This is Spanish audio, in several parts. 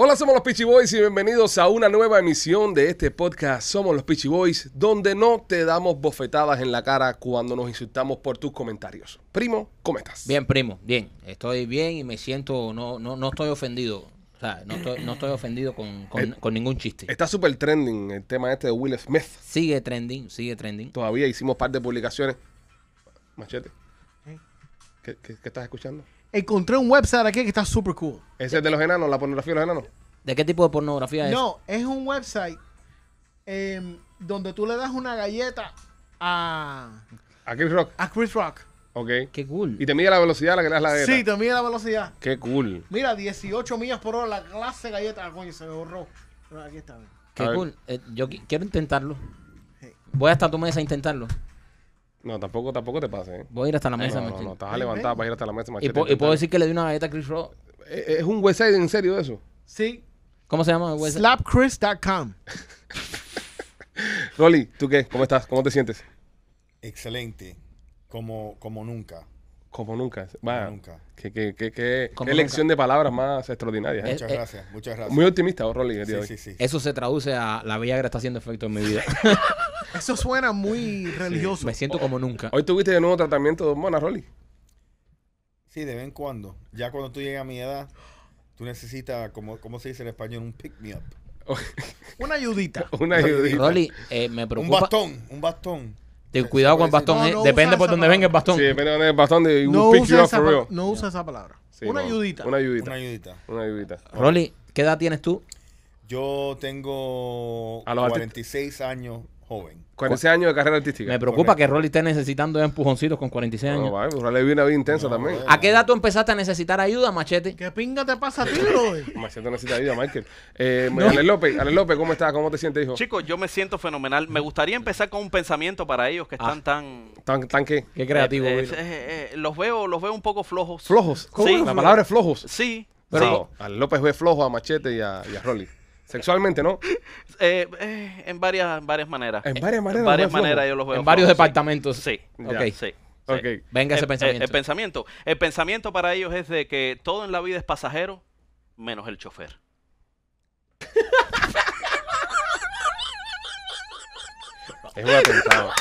Hola, somos los Peachy Boys y bienvenidos a una nueva emisión de este podcast. Somos los Peachy Boys, donde no te damos bofetadas en la cara cuando nos insultamos por tus comentarios. Primo, ¿cómo estás? Bien, primo, bien. Estoy bien y me siento, no, no, no estoy ofendido. O sea, no estoy, ofendido eh, con, ningún chiste. Está súper trending el tema este de Will Smith. Sigue trending, sigue trending. Todavía hicimos par de publicaciones. Machete. qué estás escuchando? encontré un website aquí que está súper cool. ¿Ese es de los enanos, la pornografía de los enanos? ¿De qué tipo de pornografía es? No, es un website em, donde tú le das una galleta a... Chris Rock? A Chris Rock. Ok. Qué cool. ¿Y te mide la velocidad a la que le das la galleta? Sí, te mide la velocidad. Qué cool. Mira, 18 millas por hora la clase galleta. Ah, coño, se me borró. Pero aquí está. Qué cool. Eh, yo quiero intentarlo. Voy hasta tu mesa a intentarlo. No, tampoco, tampoco te pase ¿eh? Voy a ir hasta la mesa, no, no, no, estás levantada para ir hasta la mesa, ¿Y, puedo decir que le di una galleta a Chris Rock? Eh, eh, ¿Es un website en serio eso? Sí. ¿Cómo se llama el website? Slapchris.com. Rolly, ¿tú qué? ¿Cómo estás? ¿Cómo te sientes? Excelente. Como, como nunca. Como nunca. Vaya, que nunca. elección de palabras más extraordinaria. ¿eh? Muchas eh, eh, gracias, muchas gracias. Muy optimista, Rolly, Eso se traduce a la Viagra está haciendo efecto en mi vida. Eso suena muy religioso. Me siento como nunca. Hoy tuviste de nuevo tratamiento de mona Rolly. Sí, de vez en cuando. Ya cuando tú llegas a mi edad, tú necesitas, como, ¿cómo se dice en español? Un pick me up. una ayudita. Una ayudita. Rolly, me preocupa. Un bastón, un bastón. Ten cuidado con el bastón. Eh. Depende por dónde venga el bastón. Sí, depende de dónde venga el bastón. De no, usa esa, no usa esa palabra. una, ayudita. una ayudita. Una ayudita. Una Rolly, ¿qué edad tienes tú? Yo tengo A 46 años joven. 46 años de carrera artística. Me preocupa que Rolly esté necesitando empujoncitos con 46 años. No, vale, pues, Rolly vive una vida intensa también. ¿A qué edad tú empezaste a necesitar ayuda, Machete? ¿Qué pinga te pasa a ti, Rolly? Machete necesita ayuda, Michael. Eh, Ale López, Ale López, ¿cómo estás? ¿Cómo te sientes, hijo? Chicos, yo me siento fenomenal. Me gustaría empezar con un pensamiento para ellos que están ah. tan... ¿Tan, tan qué? Qué creativo. Eh, eh, los, veo, los veo un poco flojos. ¿Flojos? ¿Cómo Sí. La palabra es flojos. Sí. Pero Ale López ve flojo a Machete y a, y a Rolly. Sexualmente, ¿no? Eh, eh, en varias, varias maneras. En varias maneras. En varias maneras yo los veo. En varios departamentos. Sí. Ok. Venga ese eh, pensamiento. El, pensamiento. El pensamiento para ellos es de que todo en la vida es pasajero, menos el chofer. es un atentado.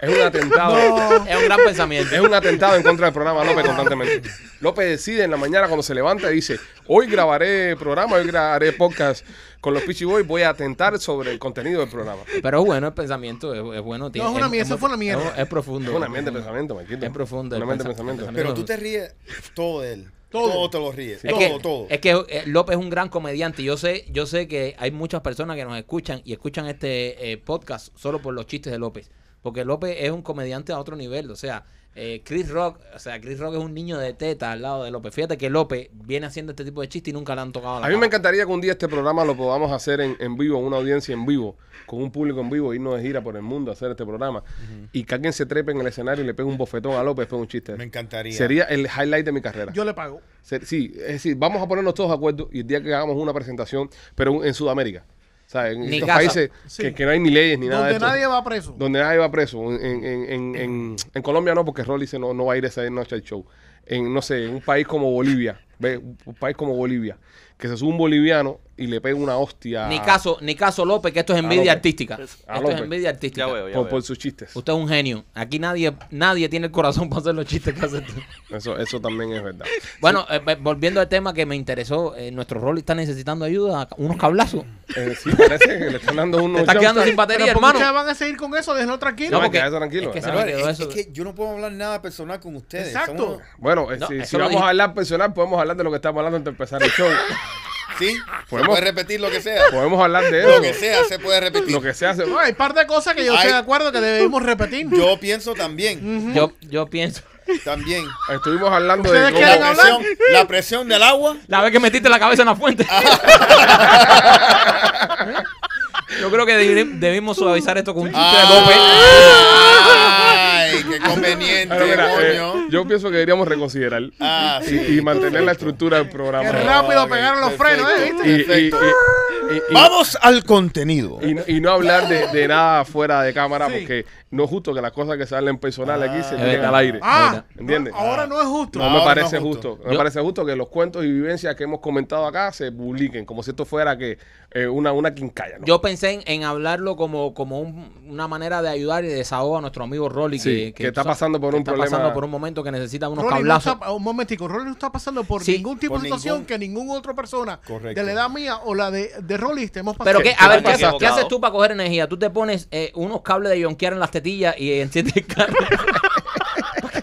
Es un atentado. Es un gran pensamiento. Es un atentado en contra del programa López constantemente. López decide en la mañana cuando se levanta y dice, hoy grabaré programa, hoy grabaré podcast con los Pichi Boys, voy a atentar sobre el contenido del programa. Pero es bueno el pensamiento, es, bueno. Tío. No, es una mierda, eso fue una mierda. Es, profundo. Es una mierda de pensamiento, me quito. Es profundo. Una mente de pensamiento. Pero tú te ríes todo de él. Todo. todo, te lo ríes. Todo, que, todo. Es que eh, López es un gran comediante. Yo sé, yo sé que hay muchas personas que nos escuchan y escuchan este eh, podcast solo por los chistes de López porque López es un comediante a otro nivel, o sea, eh, Chris Rock, o sea, Chris Rock es un niño de teta al lado de López. Fíjate que López viene haciendo este tipo de chistes y nunca le han tocado la A mí me encantaría que un día este programa lo podamos hacer en, en vivo, una audiencia en vivo, con un público en vivo, irnos de gira por el mundo a hacer este programa y que alguien se trepe en el escenario y le pegue un bofetón a López fue un chiste. Me encantaría. Sería el highlight de mi carrera. Yo le pago. sí, es decir, vamos a ponernos todos de acuerdo y el día que hagamos una presentación, pero en Sudamérica sea, en estos países que, que, no hay ni leyes ni nada de Donde nadie va preso. Donde nadie va preso. En, en, en, en Colombia no, porque Rolly dice no, va a ir esa noche al show. En, no sé, un país como Bolivia, ¿ves? un país como Bolivia, que se sube un boliviano y le pega una hostia. Ni caso, ni caso López, que esto es envidia artística. esto es envidia artística. Ya por, sus chistes. Usted es un genio. Aquí nadie, nadie tiene el corazón para hacer los chistes que hace tú. Eso, eso también es verdad. Bueno, eh, volviendo al tema que me interesó, eh, nuestro rol está necesitando ayuda, unos cablazos. Eh, sí, parece que le están dando unos. Te quedando sin batería, Pero hermano. van a seguir con eso? Déjalo tranquilo. No, porque, tranquilo. Es que, yo no puedo hablar nada personal con ustedes. Exacto. Bueno, eh, si, vamos a hablar personal, podemos hablar de lo que estamos hablando antes de empezar el show. Sí, ¿Podemos, repetir lo que sea. Podemos hablar de eso. Lo que sea se puede repetir. Lo que sea se... hay par de cosas que yo estoy de acuerdo que debemos repetir. Yo pienso también. yo, yo pienso. También. Estuvimos hablando de la presión, la presión, del agua. La vez que metiste la cabeza en la fuente. Ah. Yo creo que debimos suavizar esto con un chiste de ah. Ah conveniente, eh, yo pienso que deberíamos reconsiderar ah, y- mantener la estructura del programa. rápido pegaron los frenos, ¿eh? Vamos al contenido. y no- hablar de, nada fuera de cámara, porque no es justo que las cosas que salen personales aquí se ah. lleguen al aire. entiende ah, ¿Entiendes? ahora no es justo. No me parece justo. me parece justo que los cuentos y vivencias que hemos comentado acá se publiquen, como si esto fuera que eh, una, una quincalla. Yo pensé en, hablarlo como, como una manera de ayudar y desahogo a nuestro amigo Rolly, que está pasando por un está problema. pasando por un momento que necesita unos cablazos. un momentico, Rolly no está pasando por ningún tipo de situación que ninguna otra persona de la edad mía o la de, de Rolly estemos pasando. Pero, ¿qué? A ver, ¿qué, haces, tú para coger energía? Tú te pones eh, unos cables de yonkear en las y enciende el carro.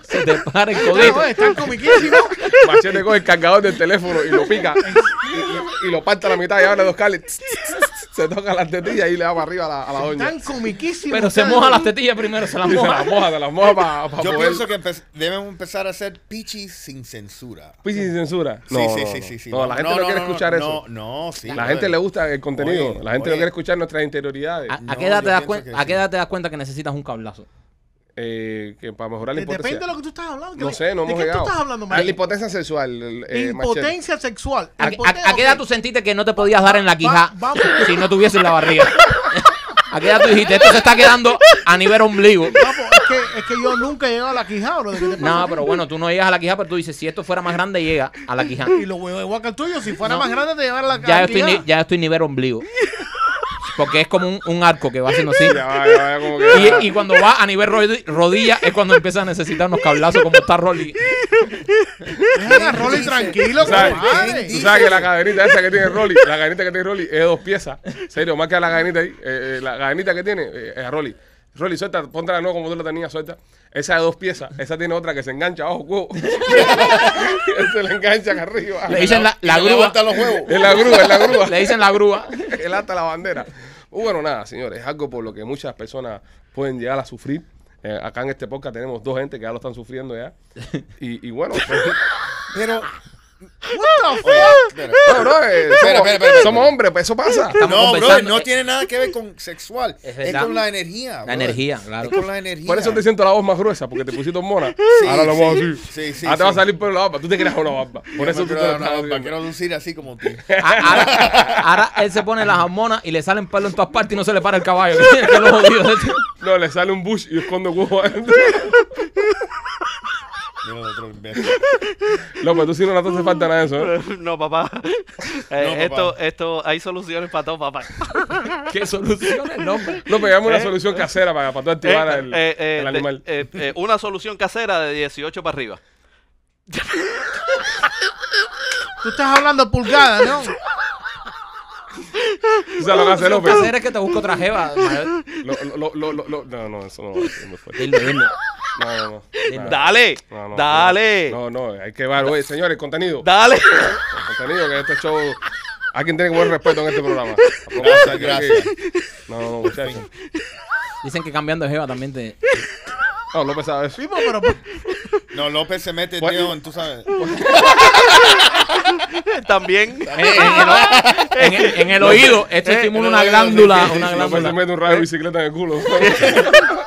se te para el codito. están comiquísimos. Maciel le coge el cargador del teléfono y lo pica. Y, lo parte a la mitad y abre dos cables se toca las tetillas y le da para arriba a la, a la olla. Tan comiquísimos. Pero se moja las tetillas primero, se las moja. Se las moja, se las moja para Yo pienso que debemos empezar a hacer pichis sin censura. ¿Pichis sin censura? sí, sí, sí, sí, No, la gente no, quiere escuchar eso. No, no, sí. La gente le gusta el contenido. la gente no quiere escuchar nuestras interioridades. ¿a qué edad te das cuenta que necesitas un cablazo? eh, que para mejorar la impotencia. Depende de lo que tú estás hablando. No sé, no hemos llegado. Qué tú estás hablando, ah, La impotencia sexual. Eh, impotencia sexual. ¿A, impotencia, ¿a, a, qué edad tú sentiste que no te podías dar en la quijá si no tuvieses la barriga? ¿A qué edad tú dijiste? Esto se está quedando a nivel ombligo. Pues, es, que, es que yo nunca he llegado a la quijada, No, pero bueno, tú no llegas a la quijá pero tú dices, si esto fuera más grande, llega a la quijada. Y lo huevos de guacal tuyo, si fuera más grande, te llevará a la, ya estoy, a Ya estoy nivel ombligo. Porque es como un, arco que va haciendo así. Y, cuando va a nivel rodilla es cuando empieza a necesitar unos cablazos como está Rolly. Rolly tranquilo, ¿Tú sabes, ¿Tú que la cadenita esa que tiene Rolly, la cadenita que tiene Rolly es de dos piezas. Serio, más que la cadenita ahí. Eh, eh, la cadenita que tiene eh, es a Rolly. Rolly, suelta, ponte la nueva como tú la tenías, suelta. Esa de dos piezas, esa tiene otra que se engancha abajo huevo. se le enganchan arriba. Le dicen la, grúa. Le los la grúa, es la grúa. Le dicen la grúa. el hasta la bandera. Pues bueno, nada, señores, es algo por lo que muchas personas pueden llegar a sufrir. Eh, acá en este podcast tenemos dos gente que ya lo están sufriendo ya. y bueno. Pues, Pero, What the fuck? somos, hombres, pues eso pasa. No, bro, no tiene nada que ver con sexual. Es con la energía. La energía, claro. con la energía. Por eso te siento la voz más gruesa, porque te pusiste mona Ahora lo a decir. Sí, sí, Ahora te va a salir por la barba. Tú te creas una barba. Por eso te quiero lucir así como tú. Ah, ahora, él se pone las hormonas y le salen pelo en todas partes y no se le para el caballo. No, le sale un bush y esconde huevo adentro. otro López, pues tú si no te falta nada eso. No, eh, papá. esto, esto, hay soluciones para todo, papá. ¿Qué soluciones? No, López, pues. pues, una eh, solución eh, casera para, para activar el, animal. una solución casera de 18 para arriba. Tú estás hablando pulgadas, ¿no? O sea, lo que hace hacer es que te busco otra jeva. no, no, eso no va a ser no, no, no. Dale, dale. No, no, hay que oye, Señores, contenido. Dale. El contenido, que este show. Hay quien tiene que poner respeto en este programa. Gracias, gracias. No, no, muchachos. Dicen que cambiando de jeva también te. No, López sabe eso. Pues, pero. Pues- no, López se mete, pues, tío, en, tú sabes. También. Eh, en, el, oído, esto eh, estimula una glándula. Una glándula. López se mete un rayo de bicicleta en el culo.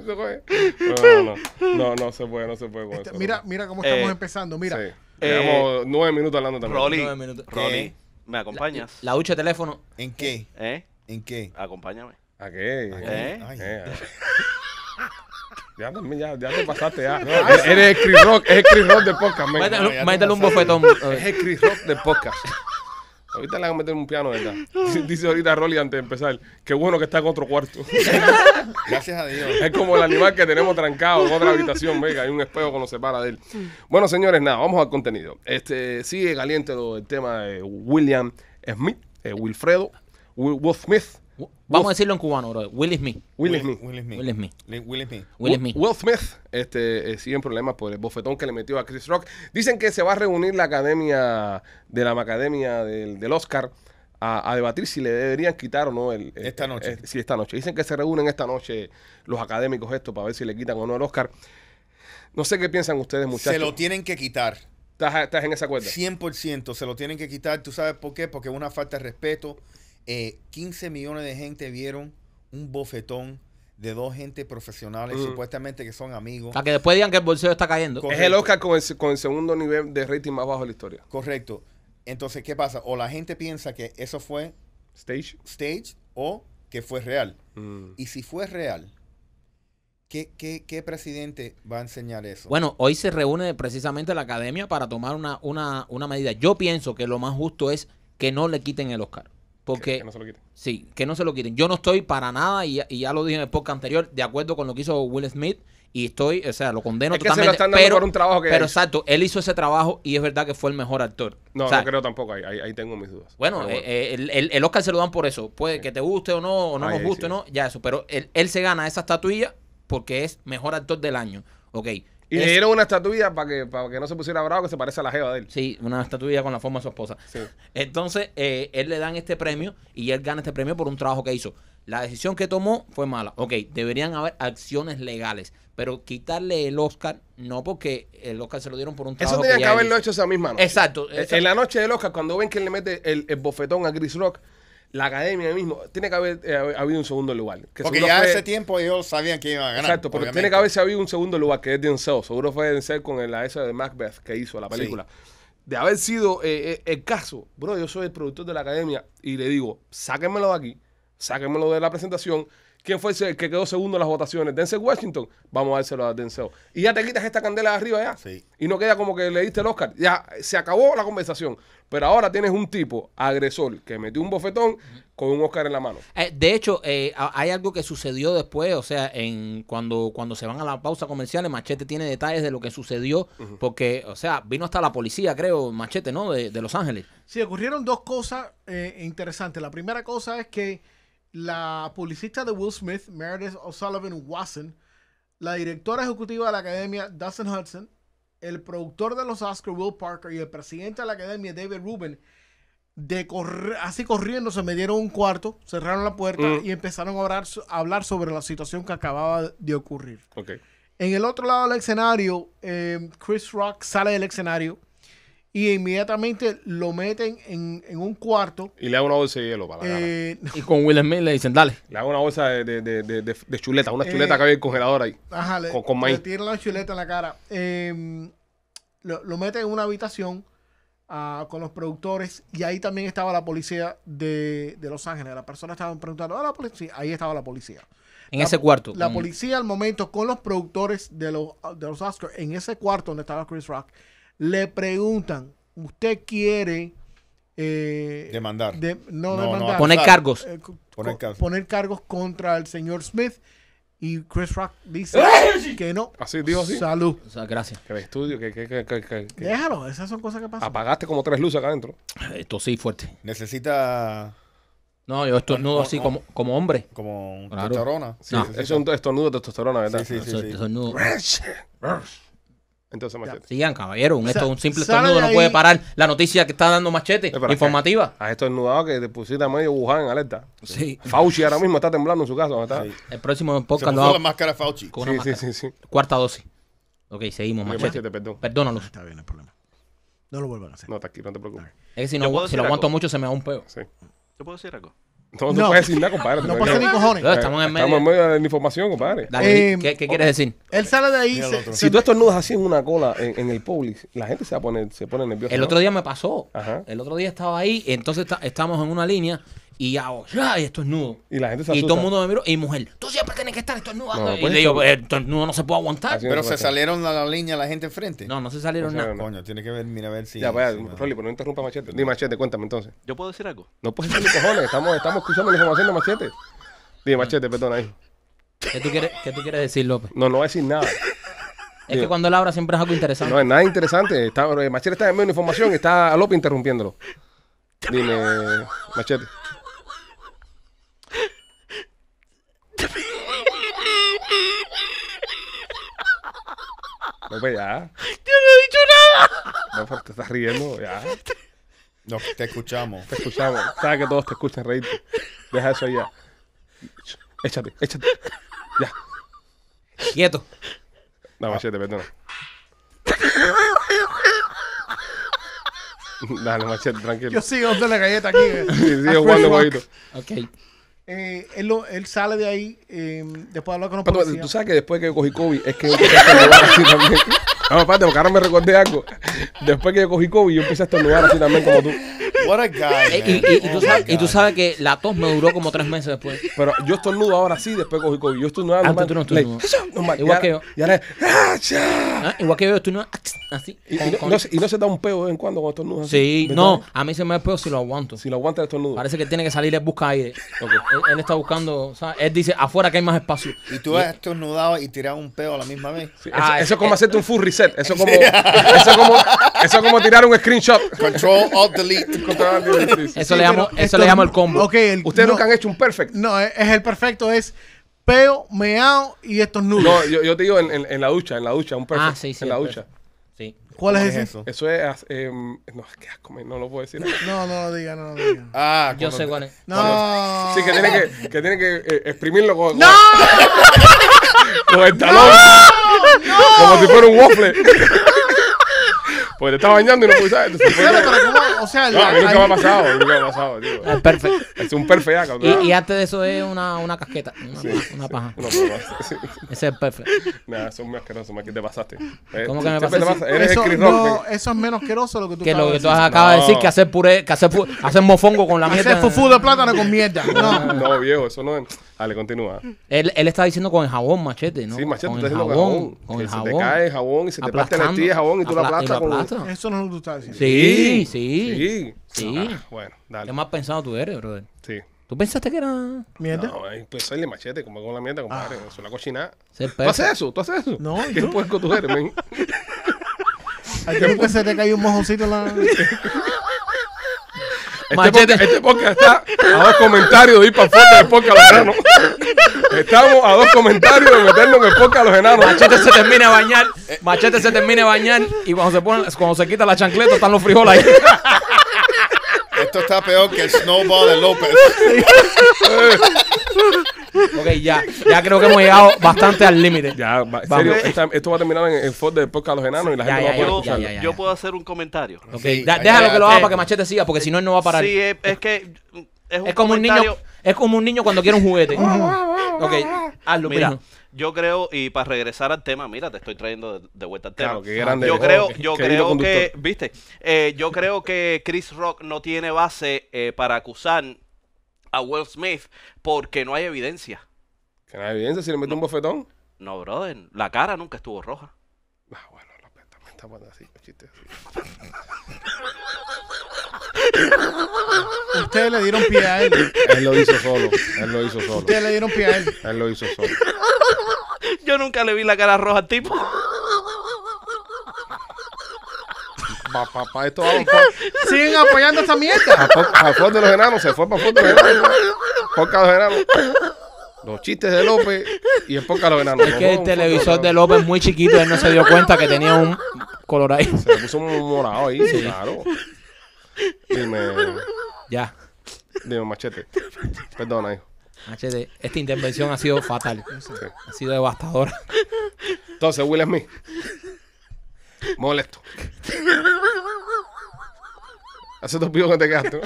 No, no, no, no, se puede, no se puede este, Mira, mira cómo estamos eh, empezando, mira. Sí. Eh, Llevamos nueve minutos hablando también. Rolly, ¿me acompañas? La, hucha de teléfono. ¿En qué? ¿Eh? ¿En qué? Acompáñame. ¿A qué? ¿Eh? ya, te pasaste ya. eres Rock, es el Chris Rock de podcast. Métale un bofetón. Es el Rock de podcast. Ahorita le van a meter un piano, ¿verdad? Dice, ahorita Rolly antes de empezar, qué bueno que está en otro cuarto. Gracias a Dios. Es como el animal que tenemos trancado en otra habitación, venga, hay un espejo que nos separa de él. Bueno, señores, nada, vamos al contenido. Este Sigue caliente el tema de William Smith, eh, Wilfredo, Will Smith, Vamos a decirlo en cubano, bro. Will Smith. Will Smith. Will Smith. Will Smith. Will Smith. Will Smith. Will Smith este, eh, sigue problemas por el bofetón que le metió a Chris Rock. Dicen que se va a reunir la academia de la academia del, del Oscar a, debatir si le deberían quitar o no el, esta noche. Eh, sí, esta noche. Dicen que se reúnen esta noche los académicos esto para ver si le quitan o no el Oscar. No sé qué piensan ustedes, muchachos. Se lo tienen que quitar. ¿Estás, en esa cuenta 100%, se lo tienen que quitar. ¿Tú sabes por qué? Porque es una falta de respeto 15 eh, millones de gente vieron un bofetón de dos gente profesionales, mm. supuestamente que son amigos. A que después digan que el bolsillo está cayendo. Es el Oscar con el, segundo nivel de rating más bajo de la historia. Correcto. Entonces, ¿qué pasa? O la gente piensa que eso fue stage, stage o que fue real. Mm. Y si fue real, ¿Qué, presidente va a enseñar eso? Bueno, hoy se reúne precisamente la academia para tomar una medida. Yo pienso que lo más justo es que no le quiten el Oscar. Porque, que, no se lo quiten. Sí, que no se lo quiten. Yo no estoy para nada, y, ya lo dije en el podcast anterior, de acuerdo con lo que hizo Will Smith y estoy, o sea, lo condeno totalmente. pero, un trabajo pero exacto, él hizo ese trabajo y es verdad que fue el mejor actor. No, no creo tampoco, ahí, ahí, tengo mis dudas. Bueno, eh, el, Oscar se lo dan por eso, puede que te guste o no, o no nos guste o no, ya eso, pero él, él se gana esa estatuilla porque es mejor actor del año. Ok, y le dieron una estatuilla para que, para que no se pusiera bravo, que se parece a la jeva de él. Sí, una estatuilla con la forma de su esposa. Entonces, eh, él le dan este premio y él gana este premio por un trabajo que hizo. La decisión que tomó fue mala. Ok, deberían haber acciones legales, pero quitarle el Oscar, no porque el Oscar se lo dieron por un trabajo. Eso tenía que, haberlo hecho esa misma noche. Exacto, En la noche del Oscar, cuando ven que él le mete el, el bofetón a Chris Rock, la academia mismo, tiene que haber eh, habido un segundo lugar. porque ya hace tiempo ellos sabían que iba a ganar. Exacto, pero tiene que haberse habido un segundo lugar, que es Denzel. Seguro fue Denzel con la esa de Macbeth que hizo la película. De haber sido eh, eh, el caso, bro, yo soy el productor de la academia y le digo, sáquenmelo de aquí, sáquenmelo de la presentación, ¿Quién fue el que quedó segundo en las votaciones? Denzel Washington. Vamos a dárselo a Denzel. Y ya te quitas esta candela de arriba ya. Sí. Y no queda como que le diste el Oscar. Ya se acabó la conversación. Pero ahora tienes un tipo agresor que metió un bofetón con un Oscar en la mano. Eh, de hecho, eh, hay algo que sucedió después, o sea, en cuando, cuando se van a la pausa comercial, Machete tiene detalles de lo que sucedió, porque, o sea, vino hasta la policía, creo, Machete, ¿no? De, Los Ángeles. Sí, ocurrieron dos cosas eh, interesantes. La primera cosa es que la publicista de Will Smith, Meredith O'Sullivan Wasson, la directora ejecutiva de la academia, Dustin Hudson, el productor de los Oscars, Will Parker, y el presidente de la academia, David Rubin, así corriendo se me dieron un cuarto, cerraron la puerta mm. y empezaron a hablar, sobre la situación que acababa de ocurrir. En el otro lado del escenario, eh, Chris Rock sale del escenario y inmediatamente lo meten en, un cuarto. Y le da una bolsa de hielo para la eh, Y con Will Smith le dicen, dale. Le hago una bolsa de, de, chuleta, una eh, chuleta que había en el congelador ahí. Ajá, con, le, con tiran la chuleta en la cara. Em, lo, lo, meten en una habitación ah, con los productores y ahí también estaba la policía de, Los Ángeles. La persona estaban preguntando, ¿a ah, la policía? Ahí estaba la policía. En ese cuarto. La mm. policía al momento con los productores de los, de los Oscars, en ese cuarto donde estaba Chris Rock le preguntan, ¿usted quiere... Eh, demandar. no, demandar. poner cargos. Eh, poner, cargos. poner cargos contra el señor Smith. Y Chris Rock dice que no. Así dijo Salud. gracias. Que el estudio, que, que, Déjalo, esas son cosas que pasan. Apagaste como tres luces acá adentro. Esto sí, fuerte. Necesita. No, yo estornudo no, así Como, como hombre. Como claro. testosterona. Sí, eso Es un estornudo de testosterona, ¿verdad? Sí, sí, sí. sí, entonces, Machete. Sigan, caballero. Un, es un simple estornudo no puede parar la noticia que está dando Machete, informativa a esto desnudado que te pusiste medio Wuhan en alerta. Sí. Fauci ahora mismo está temblando en su casa. Sí. El próximo podcast Se la máscara Fauci. sí, sí, sí, sí. Cuarta dosis. Ok, seguimos, Machete. Perdónanos. Está bien, el problema. No lo vuelvan a hacer. No, aquí no te preocupes. Es que si, no, si lo aguanto mucho se me da un peo. Sí. ¿Yo puedo decir algo? Entonces no. puedes decir compadre. No pasa ni cojones. estamos en medio. de la información, compadre. Dale, ¿qué, em, ¿qué, quieres decir? Él sale de ahí. si tú estornudas así en una cola en, el public, la gente se va a poner, se pone nerviosa. El otro día me pasó. El otro día estaba ahí, entonces estamos en una línea y ya esto es nudo. Y la gente se asusta. Y todo el mundo me miró, y mujer, tú siempre tienes que estar Esto No, pues, y le digo, eh, nudo no se puede aguantar. Pero se salieron a la línea la gente enfrente. No, no se salieron nada. Coño, tiene que ver, mira a ver si. Ya, vaya, Rolly, pero no interrumpa Machete. Di Machete, cuéntame entonces. ¿Yo puedo decir algo? No puedes decir ni cojones, estamos, estamos escuchando la información de Machete. Dime, Machete, perdona ahí. ¿Qué tú quieres, qué quieres decir, López? No, no voy a decir nada. Es que cuando él habla siempre es algo interesante. No es nada interesante. Está, eh, Machete está en medio de información y está López interrumpiéndolo. Dime, Machete. No, pues ya. Yo no he dicho nada. No, pues te estás riendo, ya. No, te escuchamos. Te escuchamos. Sabes que todos te escuchan reírte. Deja eso ya. Échate, échate. Ya. Quieto. No, machete, pues, perdona. Dale, machete, tranquilo. Yo sigo dando la galleta aquí. Eh. Sigo jugando poquito. Ok. Eh, él, él, sale de ahí em, después de hablar con los Tú sabes que después que yo cogí COVID, es que yo empecé a estornudar así también. No, aparte, porque ahora me recordé algo. Después que yo cogí COVID, yo empecé a estornudar así también como tú. Eh, y, tú oh sabes, que la tos me duró como tres meses después. Pero yo estornudo ahora sí, después cogí COVID. Yo estornudo ahora. Antes tú no igual que yo. Y ahora Igual que yo estornudo así. Y, no, se da un peo de vez en cuando cuando estornudas Sí, no. A mí se me da peo si lo aguanto. Si lo aguanta el estornudo. Parece que tiene que salir, a busca aire. Él, está buscando, Él dice, afuera que hay más espacio. Y tú has estornudado y tirado un peo a la misma vez. Ah, eso, es, como eh, hacerte un full reset. Eso eh, es como, eso es como tirar un screenshot. Control, alt, delete. Eso, le, llamo, eso le llamo el combo. Okay, Ustedes nunca han hecho un perfect. No, es, el perfecto, es peo, meao y estos nudos. No, yo, yo te digo en, en, la ducha, en la ducha, un perfect. Ah, sí, sí. En la ducha. Sí. ¿Cuál es, eso? Eso es. Eh, no, es que asco, no lo puedo decir. No, no lo diga, no lo diga. Ah, yo sé cuál es. No. sí, que tiene que, que, tiene que eh, exprimirlo con. ¡No! Con, el talón. no. Como si fuera un waffle. Porque te estaba bañando y no pudiste. Entonces, Claro, O sea, el- no, a mí me ha pasado, nunca me ha pasado, tío. Es ah, Perfecto. Es un perfecto, ah, Y, antes de eso es una, una casqueta, una, paja, una sí. paja. No, sí. Ese es el perfecto. Nah, son muy asqueroso, más que te pasaste. Eh, ¿Cómo que me pasaste? pasa, Eres el Chris Rock. no, eh. eso es menos asqueroso lo que tú Que lo que tú acabas de decir, que hacer puré, que hacer, mofongo con la mierda. Hacer fufú de plátano con mierda. No. No, viejo, eso no es. Dale, ah, continúa. Él, él estaba diciendo con el jabón machete, ¿no? Sí, machete, con el jabón, Con el jabón. Se te cae el jabón y se te parte la tía de jabón y tú la aplastas con aplasta. Eso no es lo que tú estás diciendo. Sí, sí. Sí. Ah, bueno, dale. ¿Qué más pensado tú eres, brother? Sí. ¿Tú pensaste que era mierda? No, pues soy de machete, como con la mierda, compadre. Ah. Eso es la cochinada. ¿Tú haces eso? ¿Tú haces eso? No, ¿Qué puerco tú eres, men? Aquí qué se te cayó un mojoncito la... Este Machete. Este, podcast, está a dos comentarios de ir para afuera de podcast a los enanos. Estamos a dos comentarios de meternos en el podcast a los enanos. Machete se termina de bañar. Machete se termina de bañar. Y cuando se, cuando se quita la chancleta están los frijoles ahí. Esto está peor que el snowball de López. ok, ya. Ya creo que hemos llegado bastante al límite. Ya, esto va a terminar en el Ford de Podcast Los Enanos y la gente va a poder yo, yo puedo hacer un comentario. Ok, déjalo que lo haga eh, para que Machete siga, porque si no, él no va a parar. Sí, es, que es, como un niño, es como un niño cuando quiere un juguete. ok, hazlo, mira yo creo, y para regresar al tema, mira, te estoy trayendo de, vuelta al tema. grande, yo creo, yo creo que, viste, eh, yo creo que Chris Rock no tiene base eh, para acusar a Will Smith porque no hay evidencia. ¿Que no hay evidencia si le mete un bofetón? No, brother, la cara nunca estuvo roja. Ah, bueno, la me está así, chiste así. Ustedes le dieron pie a él. Él lo hizo solo. Él lo hizo solo. Ustedes le dieron pie a él. Él lo hizo solo. Yo nunca le vi la cara roja al tipo. Pa, pa, pa, esto Siguen apoyando esta mierda. A fondo de los enanos, se fue para fondo de los enanos. de los enanos. Los chistes de López y el poca los enanos. Es que el, televisor de López es muy chiquito, él no se dio cuenta que tenía un color ahí. Se le puso un morado ahí, sí. claro. Dime. Ya. Dime, machete. Perdona, hijo. Machete, esta intervención ha sido fatal. Ha sido devastadora. Entonces, Will Smith. Molesto. Hace dos pibos que te quedaste.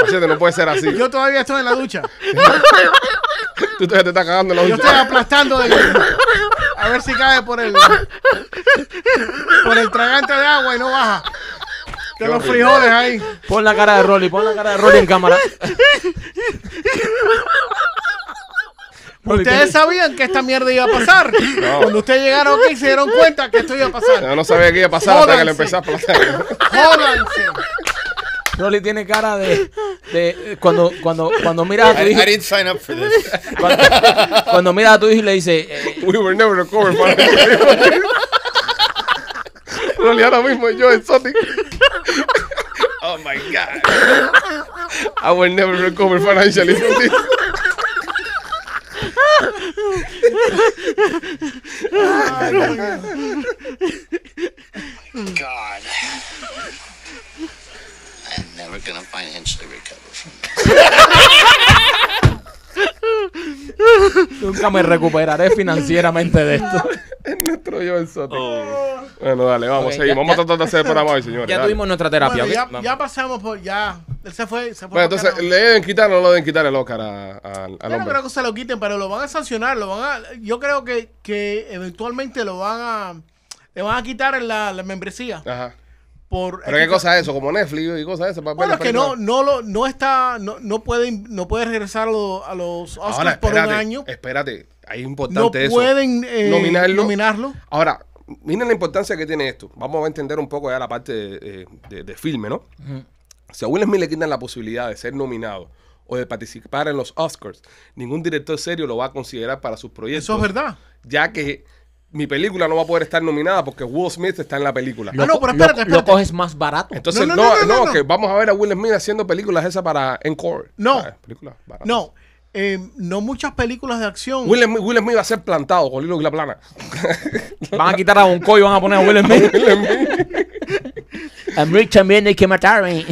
Machete, no puede ser así. Yo todavía estoy en la ducha. Tú todavía te estás cagando en la ducha. Yo estoy aplastando de A ver si cae por el. Por el tragante de agua y no baja. De los frijoles ahí. Pon la cara de Rolly, pon la cara de Rolly en cámara. ¿Ustedes sabían que esta mierda iba a pasar? Cuando ustedes llegaron aquí se dieron cuenta que esto iba a pasar. no sabía que iba a pasar hasta que le empezaste a pasar. Jódanse. Rolly tiene cara de, cuando cuando cuando miras a tu hijo. I, didn't sign up for this. Cuando, mira, a tu hijo y le dice, eh, We were never Rolly ahora mismo yo en Sonic. oh my God. I will never recover financially from this. oh, my God. I'm never going to financially recover from this. Nunca me recuperaré financieramente de esto. es nuestro yo exótico. Oh. Bueno, dale, vamos, seguimos. vamos a tratar de hacer para hoy, señores. Ya tuvimos nuestra terapia. ya, pasamos por. Ya. Él se fue. Se fue bueno, entonces, ¿le deben quitar no lo deben quitar el Oscar a, a, Yo no creo que se lo quiten, pero lo van a sancionar. lo van a, Yo creo que, que eventualmente lo van a. Le van a quitar la membresía. Ajá pero qué cosa es eso como Netflix y cosas de esas bueno es que no no lo no está no, puede no puede regresar a, los, Oscars por un año espérate ahí es importante no pueden eh, nominarlo. ahora miren la importancia que tiene esto vamos a entender un poco ya la parte eh, de, filme no si a Will Smith le quitan la posibilidad de ser nominado o de participar en los Oscars ningún director serio lo va a considerar para sus proyectos eso es verdad ya que mi película no va a poder estar nominada porque Will Smith está en la película. Ah, no no, pero espérate, coges más barato. Entonces, no, no, que vamos a ver a Will Smith haciendo películas esas para Encore. No. No. Eh, no muchas películas de acción. Will Smith, Will va a ser plantado con Lilo y la plana. van a quitar a Bonco y van a poner a Will Smith. a Rick también hay que matarme.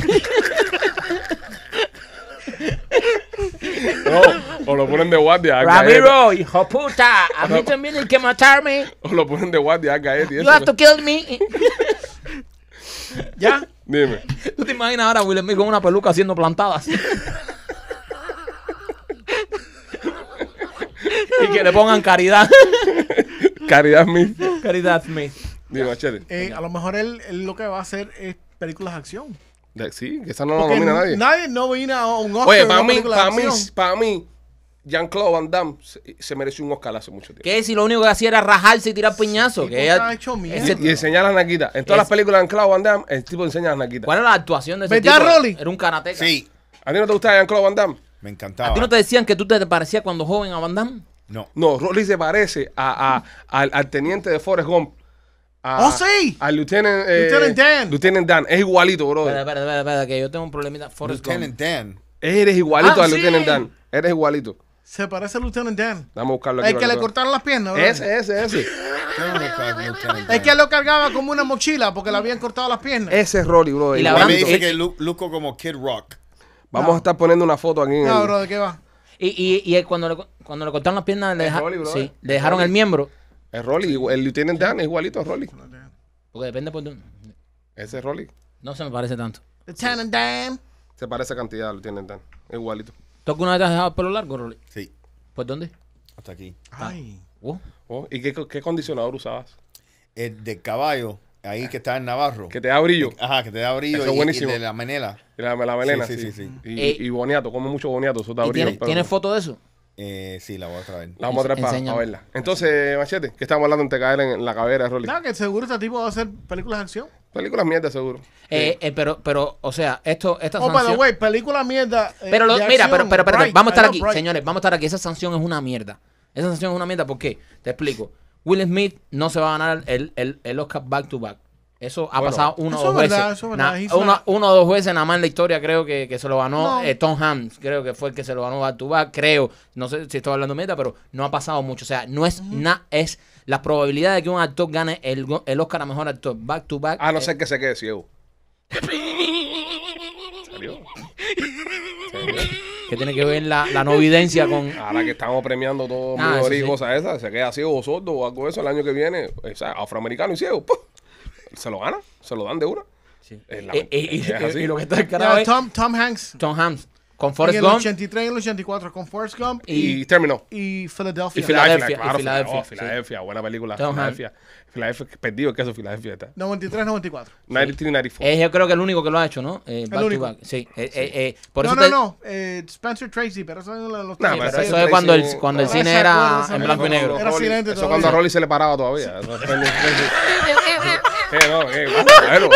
o lo ponen de guardia. Ramiro, hijo puta, a mí también hay que matarme. O lo ponen de guardia, a caer. You have to kill me. ¿Ya? Dime. ¿Tú te imaginas ahora Will Smith con una peluca haciendo plantadas? y que le pongan caridad. caridad Smith. Caridad Smith. Dime, eh, a lo mejor él, él lo que va a hacer es películas de acción. Sí, que esa no la domina nadie. Nadie nomina a un Oscar. Oye, para mí, para mí, para mí, Jean-Claude Van Damme se, mereció un Oscar hace mucho tiempo. ¿Qué? Si lo único que hacía era rajarse y tirar piñazos. que hecho mierda. Y, enseñar las naquitas. En todas las películas de Jean-Claude Van Damme, el tipo enseña las naquitas. ¿Cuál era la actuación de ese ¿Verdad, tipo? Rolly? Era un karateka. Sí. ¿A ti no te gustaba Jean-Claude Van Damme? Me encantaba. ¿A ti no te decían que tú te parecías cuando joven a Van Damme? No. No, Rolly se parece al, al teniente de Forrest Gump. ¡Oh, sí! Al eh, Lieutenant, Dan. Es igualito, bro. Espera, espera, espera, que yo tengo un problemita. Forrest Lieutenant Dan. Eres igualito ah, al Lieutenant Dan. Eres igualito. Se parece al Lieutenant Dan. Vamos a buscarlo aquí. El que le cortaron las piernas, ¿verdad? Ese, ese, ese. Es que lo cargaba como una mochila porque le habían cortado las piernas. Ese es Rolly, bro. Y la Y me dice que Luco como Kid Rock. Vamos a estar poniendo una foto aquí. No, bro, ¿de qué va? Y, cuando, le, cuando le cortaron las piernas, le dejaron el miembro es Rolly, el Lieutenant Dan es igualito a Rolly. Porque depende por dónde. Ese es Rolly. No se me parece tanto. Lieutenant Dan. Se parece a cantidad al Lieutenant Dan. Igualito. ¿Tú una vez has dejado el pelo largo, Rolly? Sí. ¿Por dónde? Hasta aquí. Ay. Oh. Oh, ¿Y qué, qué condicionador usabas? El de caballo, ahí que está en Navarro. Que te da brillo. Ajá, que te da brillo. Eso es buenísimo. Y, de la menela. La, la melena, sí. Sí, sí, eh, Y, boniato, come mucho boniato, eso da brillo. ¿Tienes foto de eso? Eh, sí, la voy a traer. La vamos a traer para, verla. Entonces, Machete, ¿qué estamos hablando de caer en, la cabera de Rolly? No, que seguro este tipo va a hacer películas de acción. Películas mierda, seguro. Eh, eh, pero, pero, o sea, esto, esta oh, sanción... way película mierda. Eh, pero, mira, pero, pero, pero vamos a estar aquí, señores, vamos a estar aquí. Esa sanción es una mierda. Esa sanción es una mierda, ¿por qué? Te explico. Will Smith no se va a ganar el, el, el Oscar back to back. Eso ha pasado uno o dos verdad, veces. Verdad, una, uno o dos veces nada más en la historia creo que, se lo ganó eh, Tom Hanks. Creo que fue el que se lo ganó back to back Creo, no sé si estoy hablando meta, pero no ha pasado mucho. O sea, no es nada, es la probabilidad de que un actor gane el, Oscar a mejor actor back to back. A no eh, ser que se quede ciego. que tiene que ver la, la novidencia con. Ahora que estamos premiando todos los hijos a esas, se queda ciego o sordo o algo eso el año que viene. O afroamericano y ciego se lo ganan? se lo dan de una. Sí. Eh, eh, eh, y lo que está en no, Tom, Tom Hanks. Tom Hanks. Con Forrest Gump. En el 83 y el 84, con Forrest Gump. Y, y Terminal. Y Philadelphia. Y Philadelphia, claro. Philadelphia, oh, Philadelphia buena película. Tom Philadelphia. Hanks. Philadelphia, perdido queso eso, Philadelphia está. 93, 94. 93, 94. Eh, yo creo que el único que lo ha hecho, ¿no? Eh, el único. Sí. Eh, por no, eso no, no. Eh, Spencer Tracy, pero eso es los nah, pero Eso es cuando el, cuando el cine era en blanco y negro. Era silente Eso cuando a Rolly se le paraba todavía. Eh, no, eh, eh, no,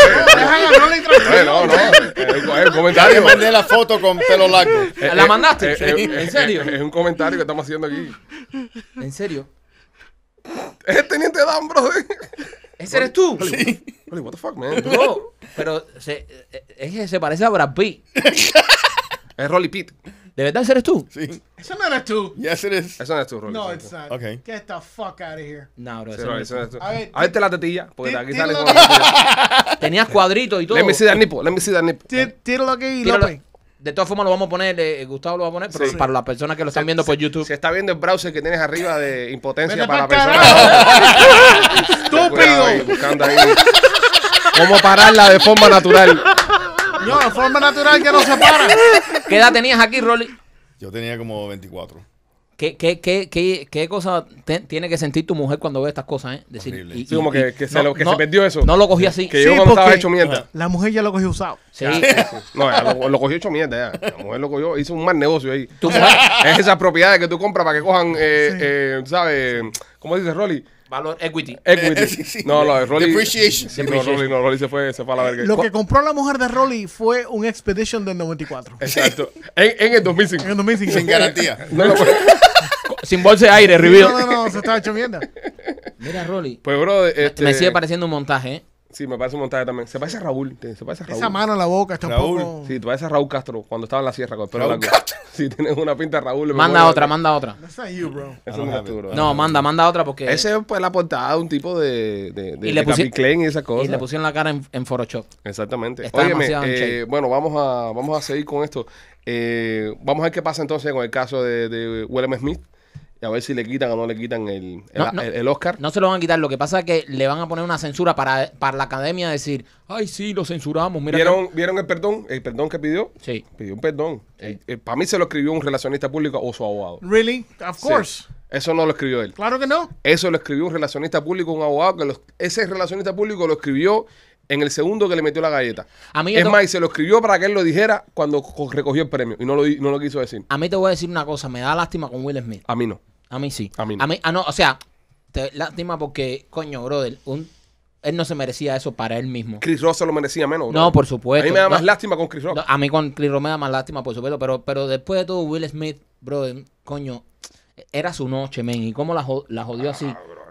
no, es un comentario. mandé la foto con pelo largo. ¿La mandaste? ¿En serio? Es un comentario que estamos haciendo aquí. ¿En serio? Es el teniente Dan, bro. ¿Ese eres tú? Sí. What the fuck, man? No, pero se, se parece a Brad Pitt. es Rolly Pitt. ¿De verdad ese eres tú? Sí. Eso no eres tú. Yes, it is. Eso no es tú, Rolly. No, it's not. Okay. Get the fuck out of here. No, bro, eso no es A ver, A verte la tetilla, porque aquí sale la Tenías cuadrito y todo. Let me see that nipple, let me see that nipple. Tíralo aquí, De todas formas lo vamos a poner, eh, eh, Gustavo lo va a poner, pero para las personas que lo están viendo por YouTube. Se está viendo el browser que tienes arriba de impotencia para la persona. Estúpido. buscando ahí Cómo pararla de forma natural. No, de forma natural que no se para. ¿Qué edad tenías aquí, Rolly? Yo tenía como 24. ¿Qué, qué, qué, qué, cosa tiene que sentir tu mujer cuando ve estas cosas? Eh? Decir, y como que, se, lo, perdió eso. No lo cogí así. Que yo estaba hecho mierda. La mujer ya lo cogió usado. Sí. No, lo, cogió hecho mierda La mujer lo cogió, hizo un mal negocio ahí. Es esas propiedades que tú compras para que cojan, eh, eh, ¿sabes? ¿Cómo dices, Rolly? Valor equity. Eh, eh, equity. Eh, no, no, Rolly. Depreciation. Siempre no, Rolly, no, Rolly se fue, se fue a la verga. Lo que compró la mujer de Rolly fue un Expedition del 94. Exacto. En, en, el 2005. En el 2005. Sin garantía. Pues. sin bolsa de aire, ribido. No, no, no, se estaba hecho mierda. Mira, Rolly. Pues, bro, este... me sigue pareciendo un montaje, ¿eh? Sí, me parece un montaje también. Se parece a Raúl. Se parece a Raúl. Esa mano en la boca está Raúl. un poco. Sí, te parece a Raúl Castro cuando estaba en la sierra con Raúl Castro. Sí, tienes una pinta de Raúl. Manda otra, manda otra. That's not you, bro. Eso no es ¿eh? tú, bro. No, manda, manda otra porque. Ese es la portada de un tipo de, Y le y le pusieron la cara en, Photoshop. Exactamente. Está eh, bueno, vamos a, vamos a seguir con esto. Eh, vamos a ver qué pasa entonces con el caso de, de Willem Smith a ver si le quitan o no le quitan el, el, Oscar. No se lo van a quitar. Lo que pasa es que le van a poner una censura para, para la academia decir, ay, sí, lo censuramos. ¿Vieron, el perdón? ¿El perdón que pidió? Sí. Pidió un perdón. para mí se lo escribió un relacionista público o su abogado. ¿Really? Of course. Eso no lo escribió él. Claro que no. Eso lo escribió un relacionista público, un abogado. que Ese relacionista público lo escribió en el segundo que le metió la galleta. A mí es más, se lo escribió para que él lo dijera cuando recogió el premio y no lo, no lo quiso decir. A mí te voy a decir una cosa, me da lástima con Will Smith. A mí no. A mí sí. A mí no. A mí, ah, no, o sea, lástima porque, coño, brother, un, él no se merecía eso para él mismo. Chris Rock se lo merecía menos. No, por supuesto. A mí me da más lástima con Chris Rock. a mí con Chris Rock me da más lástima, por supuesto, pero, pero después de todo, Will Smith, brother, coño, era su noche, men, y cómo la, jodió ah, así.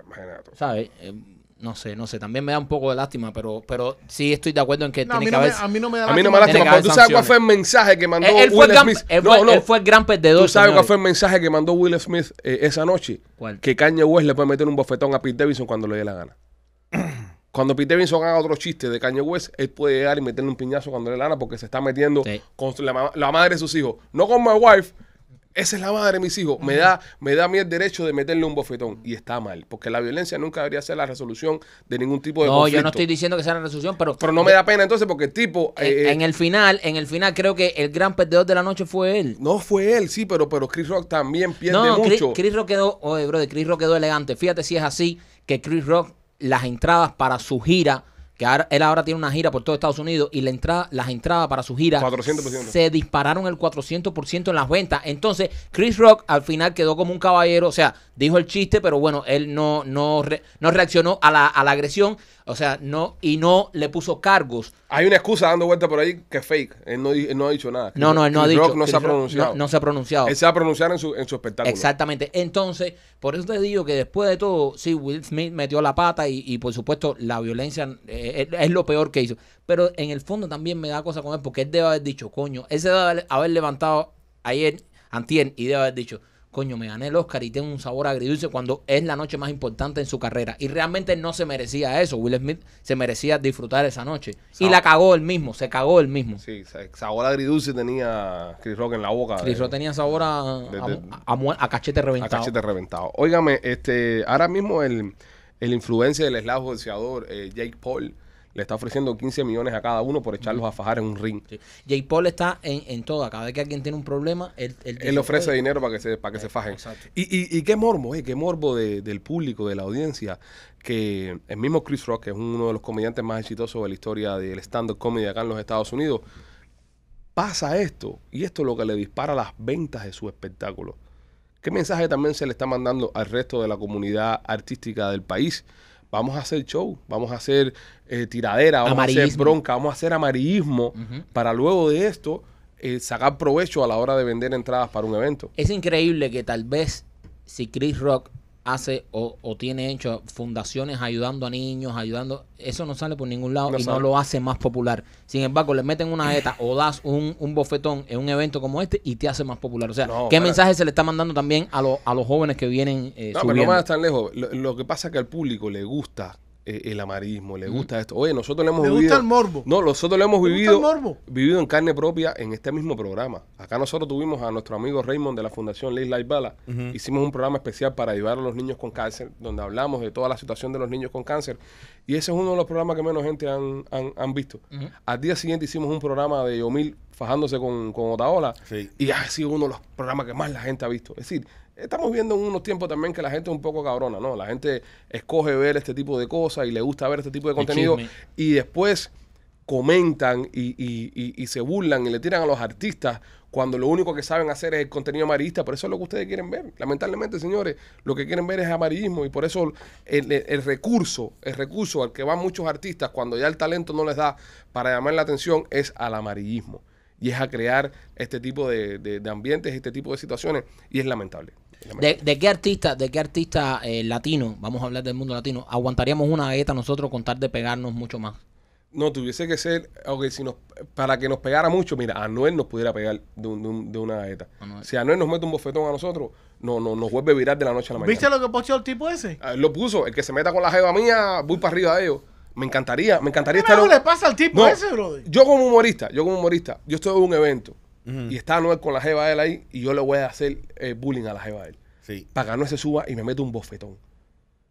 imagínate. ¿Sabes? Em, no sé, no sé. También me da un poco de lástima, pero, pero sí estoy de acuerdo en que tiene que haber. a mí no me da lástima. A mí no me da lástima. tú sabes cuál fue el mensaje que mandó Will Smith. no, fue, el gran perdedor. Tú sabes cuál fue el mensaje que mandó Will Smith eh, esa noche. ¿Cuál? Que Caña West le puede meter un bofetón a Pete Davidson cuando le dé la gana. Cuando Pete Davidson haga otro chiste de Caña West, él puede llegar y meterle un piñazo cuando le dé la gana porque se está metiendo con la, la madre de sus hijos. No con My Wife, esa es la madre de mis hijos. Me da, me da a mí el derecho de meterle un bofetón. Y está mal. Porque la violencia nunca debería ser la resolución de ningún tipo de no, No, yo no estoy diciendo que sea la resolución, pero. Pero no me eh, da pena entonces porque el tipo. Eh, en, el final, en el final creo que el gran perdedor de la noche fue él. No fue él, sí, pero, pero Chris Rock también pierde mucho. Chris, Chris Rock quedó, oye, de Chris Rock quedó elegante. Fíjate si es así que Chris Rock, las entradas para su gira ahora, él ahora tiene una gira por todo Estados Unidos y la entrada, las entradas para su gira se dispararon el 400% en las ventas. Entonces, Chris Rock al final quedó como un caballero, o sea, dijo el chiste, pero bueno, él no, no, no reaccionó a a la agresión. O sea, no, y no le puso cargos. Hay una excusa dando vuelta por ahí que es fake. Él no, ha dicho nada. No, no, él no ha dicho. no se ha pronunciado. No, se ha pronunciado. Él se ha pronunciado en su, en su espectáculo. Exactamente. Entonces, por eso te digo que después de todo, sí, Will Smith metió la pata y, por supuesto la violencia eh, es, lo peor que hizo. Pero en el fondo también me da cosa con él porque él debe haber dicho, coño, él se debe haber, haber levantado ayer, antier, y debe haber dicho, coño, me gané el Oscar y tengo un sabor agridulce cuando es la noche más importante en su carrera. Y realmente no se merecía eso. Will Smith se merecía disfrutar esa noche. Y la cagó él mismo, se cagó él mismo. Sí, sabor agridulce tenía Chris Rock en la boca. Chris eh, Rock tenía sabor a, cachete reventado. A cachete reventado. Óigame, este, ahora mismo el, influencia del eslavo boxeador eh, Jake Paul le está ofreciendo 15 millones a cada uno por echarlos a fajar en un ring. J. Paul está en, en todo. Cada vez que alguien tiene un problema, él, él, ofrece dinero para que se, para que se eh, fajen. Y, y, qué morbo, eh, qué morbo del público, de la audiencia, que el mismo Chris Rock, que es uno de los comediantes más exitosos de la historia del stand-up comedy acá en los Estados Unidos, pasa esto. Y esto es lo que le dispara las ventas de su espectáculo. ¿Qué mensaje también se le está mandando al resto de la comunidad artística del país? vamos a hacer show, vamos a hacer eh, tiradera, vamos a hacer bronca, vamos a hacer amarillismo para luego de esto eh, sacar provecho a la hora de vender entradas para un evento. Es increíble que tal vez si Chris Rock hace o, tiene hecho fundaciones ayudando a niños, ayudando, eso no sale por ningún lado y no lo hace más popular. Sin embargo, le meten una eta o das un, un, bofetón en un evento como este y te hace más popular. O sea, ¿qué mensaje se le está mandando también a, a los jóvenes que vienen eh, No, pero no a estar lejos. Lo, lo, que pasa es que al público le gusta eh, el amarismo, le gusta esto. Oye, nosotros lo hemos le vivido. gusta el morbo. No, nosotros lo hemos vivido, vivido en carne propia en este mismo programa. Acá nosotros tuvimos a nuestro amigo Raymond de la Fundación Ley Light Bala. Hicimos un programa especial para ayudar a los niños con cáncer, donde hablamos de toda la situación de los niños con cáncer. Y ese es uno de los programas que menos gente han, visto. Al día siguiente hicimos un programa de Yomil fajándose con, con Otaola. Y ha sido uno de los programas que más la gente ha visto. Es decir, Estamos viendo en unos tiempos también que la gente es un poco cabrona, ¿no? La gente escoge ver este tipo de cosas y le gusta ver este tipo de contenido y después comentan y, y, y, se burlan y le tiran a los artistas cuando lo único que saben hacer es el contenido amarillista, Por eso es lo que ustedes quieren ver. Lamentablemente, señores, lo que quieren ver es amarillismo y por eso el, recurso, el recurso al que van muchos artistas cuando ya el talento no les da para llamar la atención es al amarillismo y es a crear este tipo de ambientes, este tipo de situaciones y es lamentable. ¿De, qué artista, de qué artista eh, latino, vamos a hablar del mundo latino, aguantaríamos una galleta nosotros con tal de pegarnos mucho más? No, tuviese que ser, aunque si nos, para que nos pegara mucho, mira, a Noel nos pudiera pegar de, de, una galleta. Si a Noel nos mete un bofetón a nosotros, no, no, nos vuelve virar de la noche a la mañana. ¿Viste lo que puso el tipo ese? Ah, lo puso, el que se meta con la jeva mía, voy para arriba de ellos. Me encantaría, me encantaría ¿Qué estar. ¿Qué le pasa al tipo ese, brother? Yo como humorista, yo como humorista, yo estoy en un evento y está Anuel con la jeva de él ahí y yo le voy a hacer eh, bullying a la jeva de él. Para que Anuel se suba y me mete un bofetón.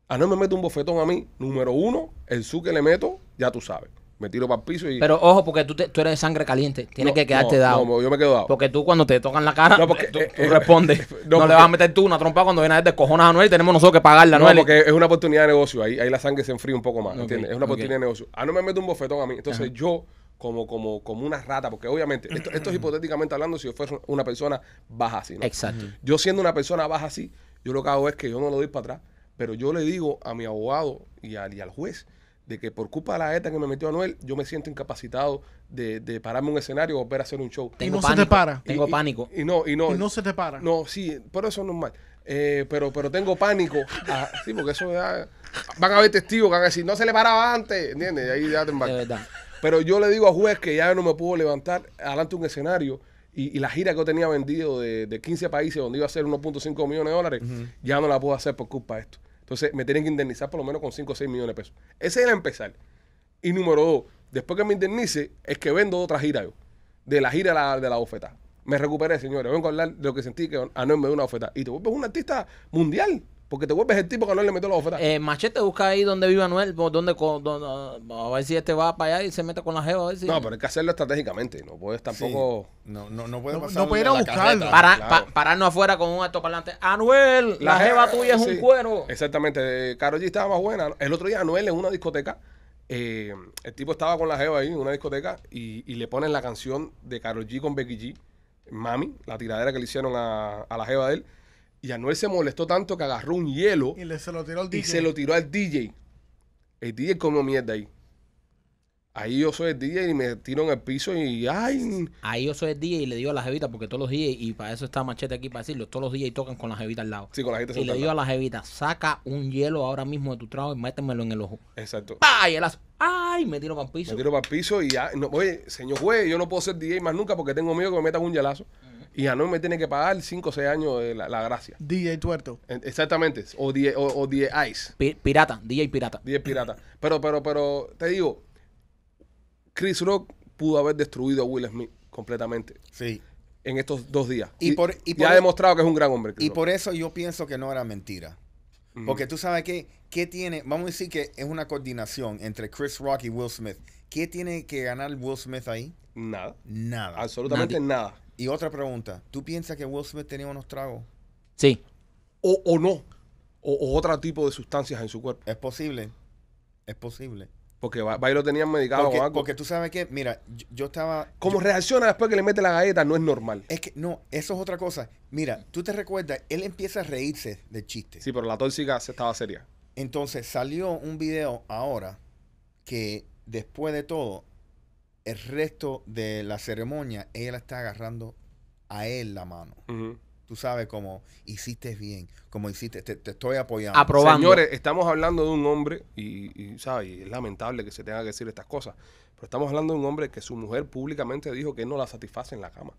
a Anuel me mete un bofetón a mí, número uno, el su que le meto, ya tú sabes. Me tiro para el piso y... Pero ojo, porque tú, eres de sangre caliente. Tienes que quedarte dado. No, yo me quedo dado. Porque tú cuando te tocan la cara, porque, tú, eh, eh, respondes. no, le vas a meter tú una trompa cuando viene a ver cojones a noel y tenemos nosotros que pagarla, noel No, porque es una oportunidad de negocio. Ahí, ahí la sangre se enfría un poco más, ¿entiendes? Es una oportunidad de negocio. a Anuel me mete un bofetón a mí. Entonces yo como, como, como una rata, porque obviamente, esto, esto es hipotéticamente hablando, si yo fuera una persona baja así, ¿no? Exacto. Yo siendo una persona baja así, yo lo que hago es que yo no lo doy para atrás, pero yo le digo a mi abogado y al, y al juez de que por culpa de la ETA que me metió Anuel, yo me siento incapacitado de, pararme un escenario o volver a hacer un show. y no se te para. tengo pánico. Y, no, y no. Y no se te para. No, sí, pero eso es normal. Eh, pero, pero tengo pánico. Ah, sí, porque eso Van a haber testigos que van a decir, no se le paraba antes. ¿Entiendes? Ahí ya te De verdad. Pero yo le digo a juez que ya no me puedo levantar adelante un escenario y, la gira que yo tenía vendido de, 15 países donde iba a ser 1.5 millones de dólares, ya no la puedo hacer por culpa de esto. Entonces me tienen que indemnizar por lo menos con 5 o 6 millones de pesos. Ese era empezar. Y número dos, después que me indemnice, es que vendo otra gira yo. De la gira de la oferta Me recuperé, señores. Vengo a hablar de lo que sentí que no me dio una oferta Y te vuelves un artista mundial. Porque te vuelves el tipo que no le metió la oferta. Eh, machete busca ahí donde vive Anuel, donde, donde, a ver si este va para allá y se mete con la jeva. No, pero hay que hacerlo estratégicamente. No puedes tampoco. No, no, no puedes pasar. No puedes ir a buscarlo. pararnos afuera con un alto parlante. Anuel, la, jeva, tuya es un cuero. Exactamente. Karol G estaba más buena. El otro día Anuel en una discoteca. Eh, el tipo estaba con la jeva ahí en una discoteca y, le ponen la canción de Karol G con Becky G, Mami, la tiradera que le hicieron a, a la jeva de él y Anuel se molestó tanto que agarró un hielo y, se, lo tiró al DJ. y se lo tiró al DJ. El DJ comió mierda ahí. Ahí yo soy el DJ y me tiro en el piso y ay. Ahí yo soy el DJ y le digo a la jevita, porque todos los días y para eso está Machete aquí para decirlo, todos los días tocan con la jevita al lado. Sí, con la jevita Y le digo a la jevita, saca un hielo ahora mismo de tu trabajo y métemelo en el ojo. Exacto. ¡Ay! El ¡Ay! Me tiro para el piso. Me tiro para el piso y ya. oye, señor juez, yo no puedo ser DJ más nunca porque tengo miedo que me metan un hielazo. Y a no me tiene que pagar 5 o 6 años de la, gracia. DJ Tuerto. Exactamente. O 10 o, Ice. Pirata, DJ Pirata. 10 Pirata. Pero, pero, pero, te digo, Chris Rock pudo haber destruido a Will Smith completamente Sí. en estos dos días. Y por- ha e- demostrado que es un gran hombre. Y por eso yo pienso que no era mentira. Porque tú sabes que, ¿qué tiene? Vamos a decir que es una coordinación entre Chris Rock y Will Smith. ¿Qué tiene que ganar Will Smith ahí? Nada. Nada. Absolutamente nada. Y otra pregunta, ¿tú piensas que Will Smith tenía unos tragos? Sí. O, no. O, otro tipo de sustancias en su cuerpo. Es posible. Es posible. Porque va, lo tenían medicado o algo. Porque tú sabes que, mira, yo, estaba. Como reacciona después que le mete la galleta, no es normal. Es que, no, eso es otra cosa. Mira, tú te recuerdas, él empieza a reírse del chiste. Sí, pero la tóxica se estaba seria. Entonces salió un video ahora que después de todo, el resto de la ceremonia, ella está agarrando a él la mano. Tú sabes cómo hiciste bien, como hiciste, te, estoy apoyando. Señores, estamos hablando de un hombre, y, y, ¿sabes? es lamentable que se tenga que decir estas cosas, pero estamos hablando de un hombre que su mujer públicamente dijo que no la satisface en la cama.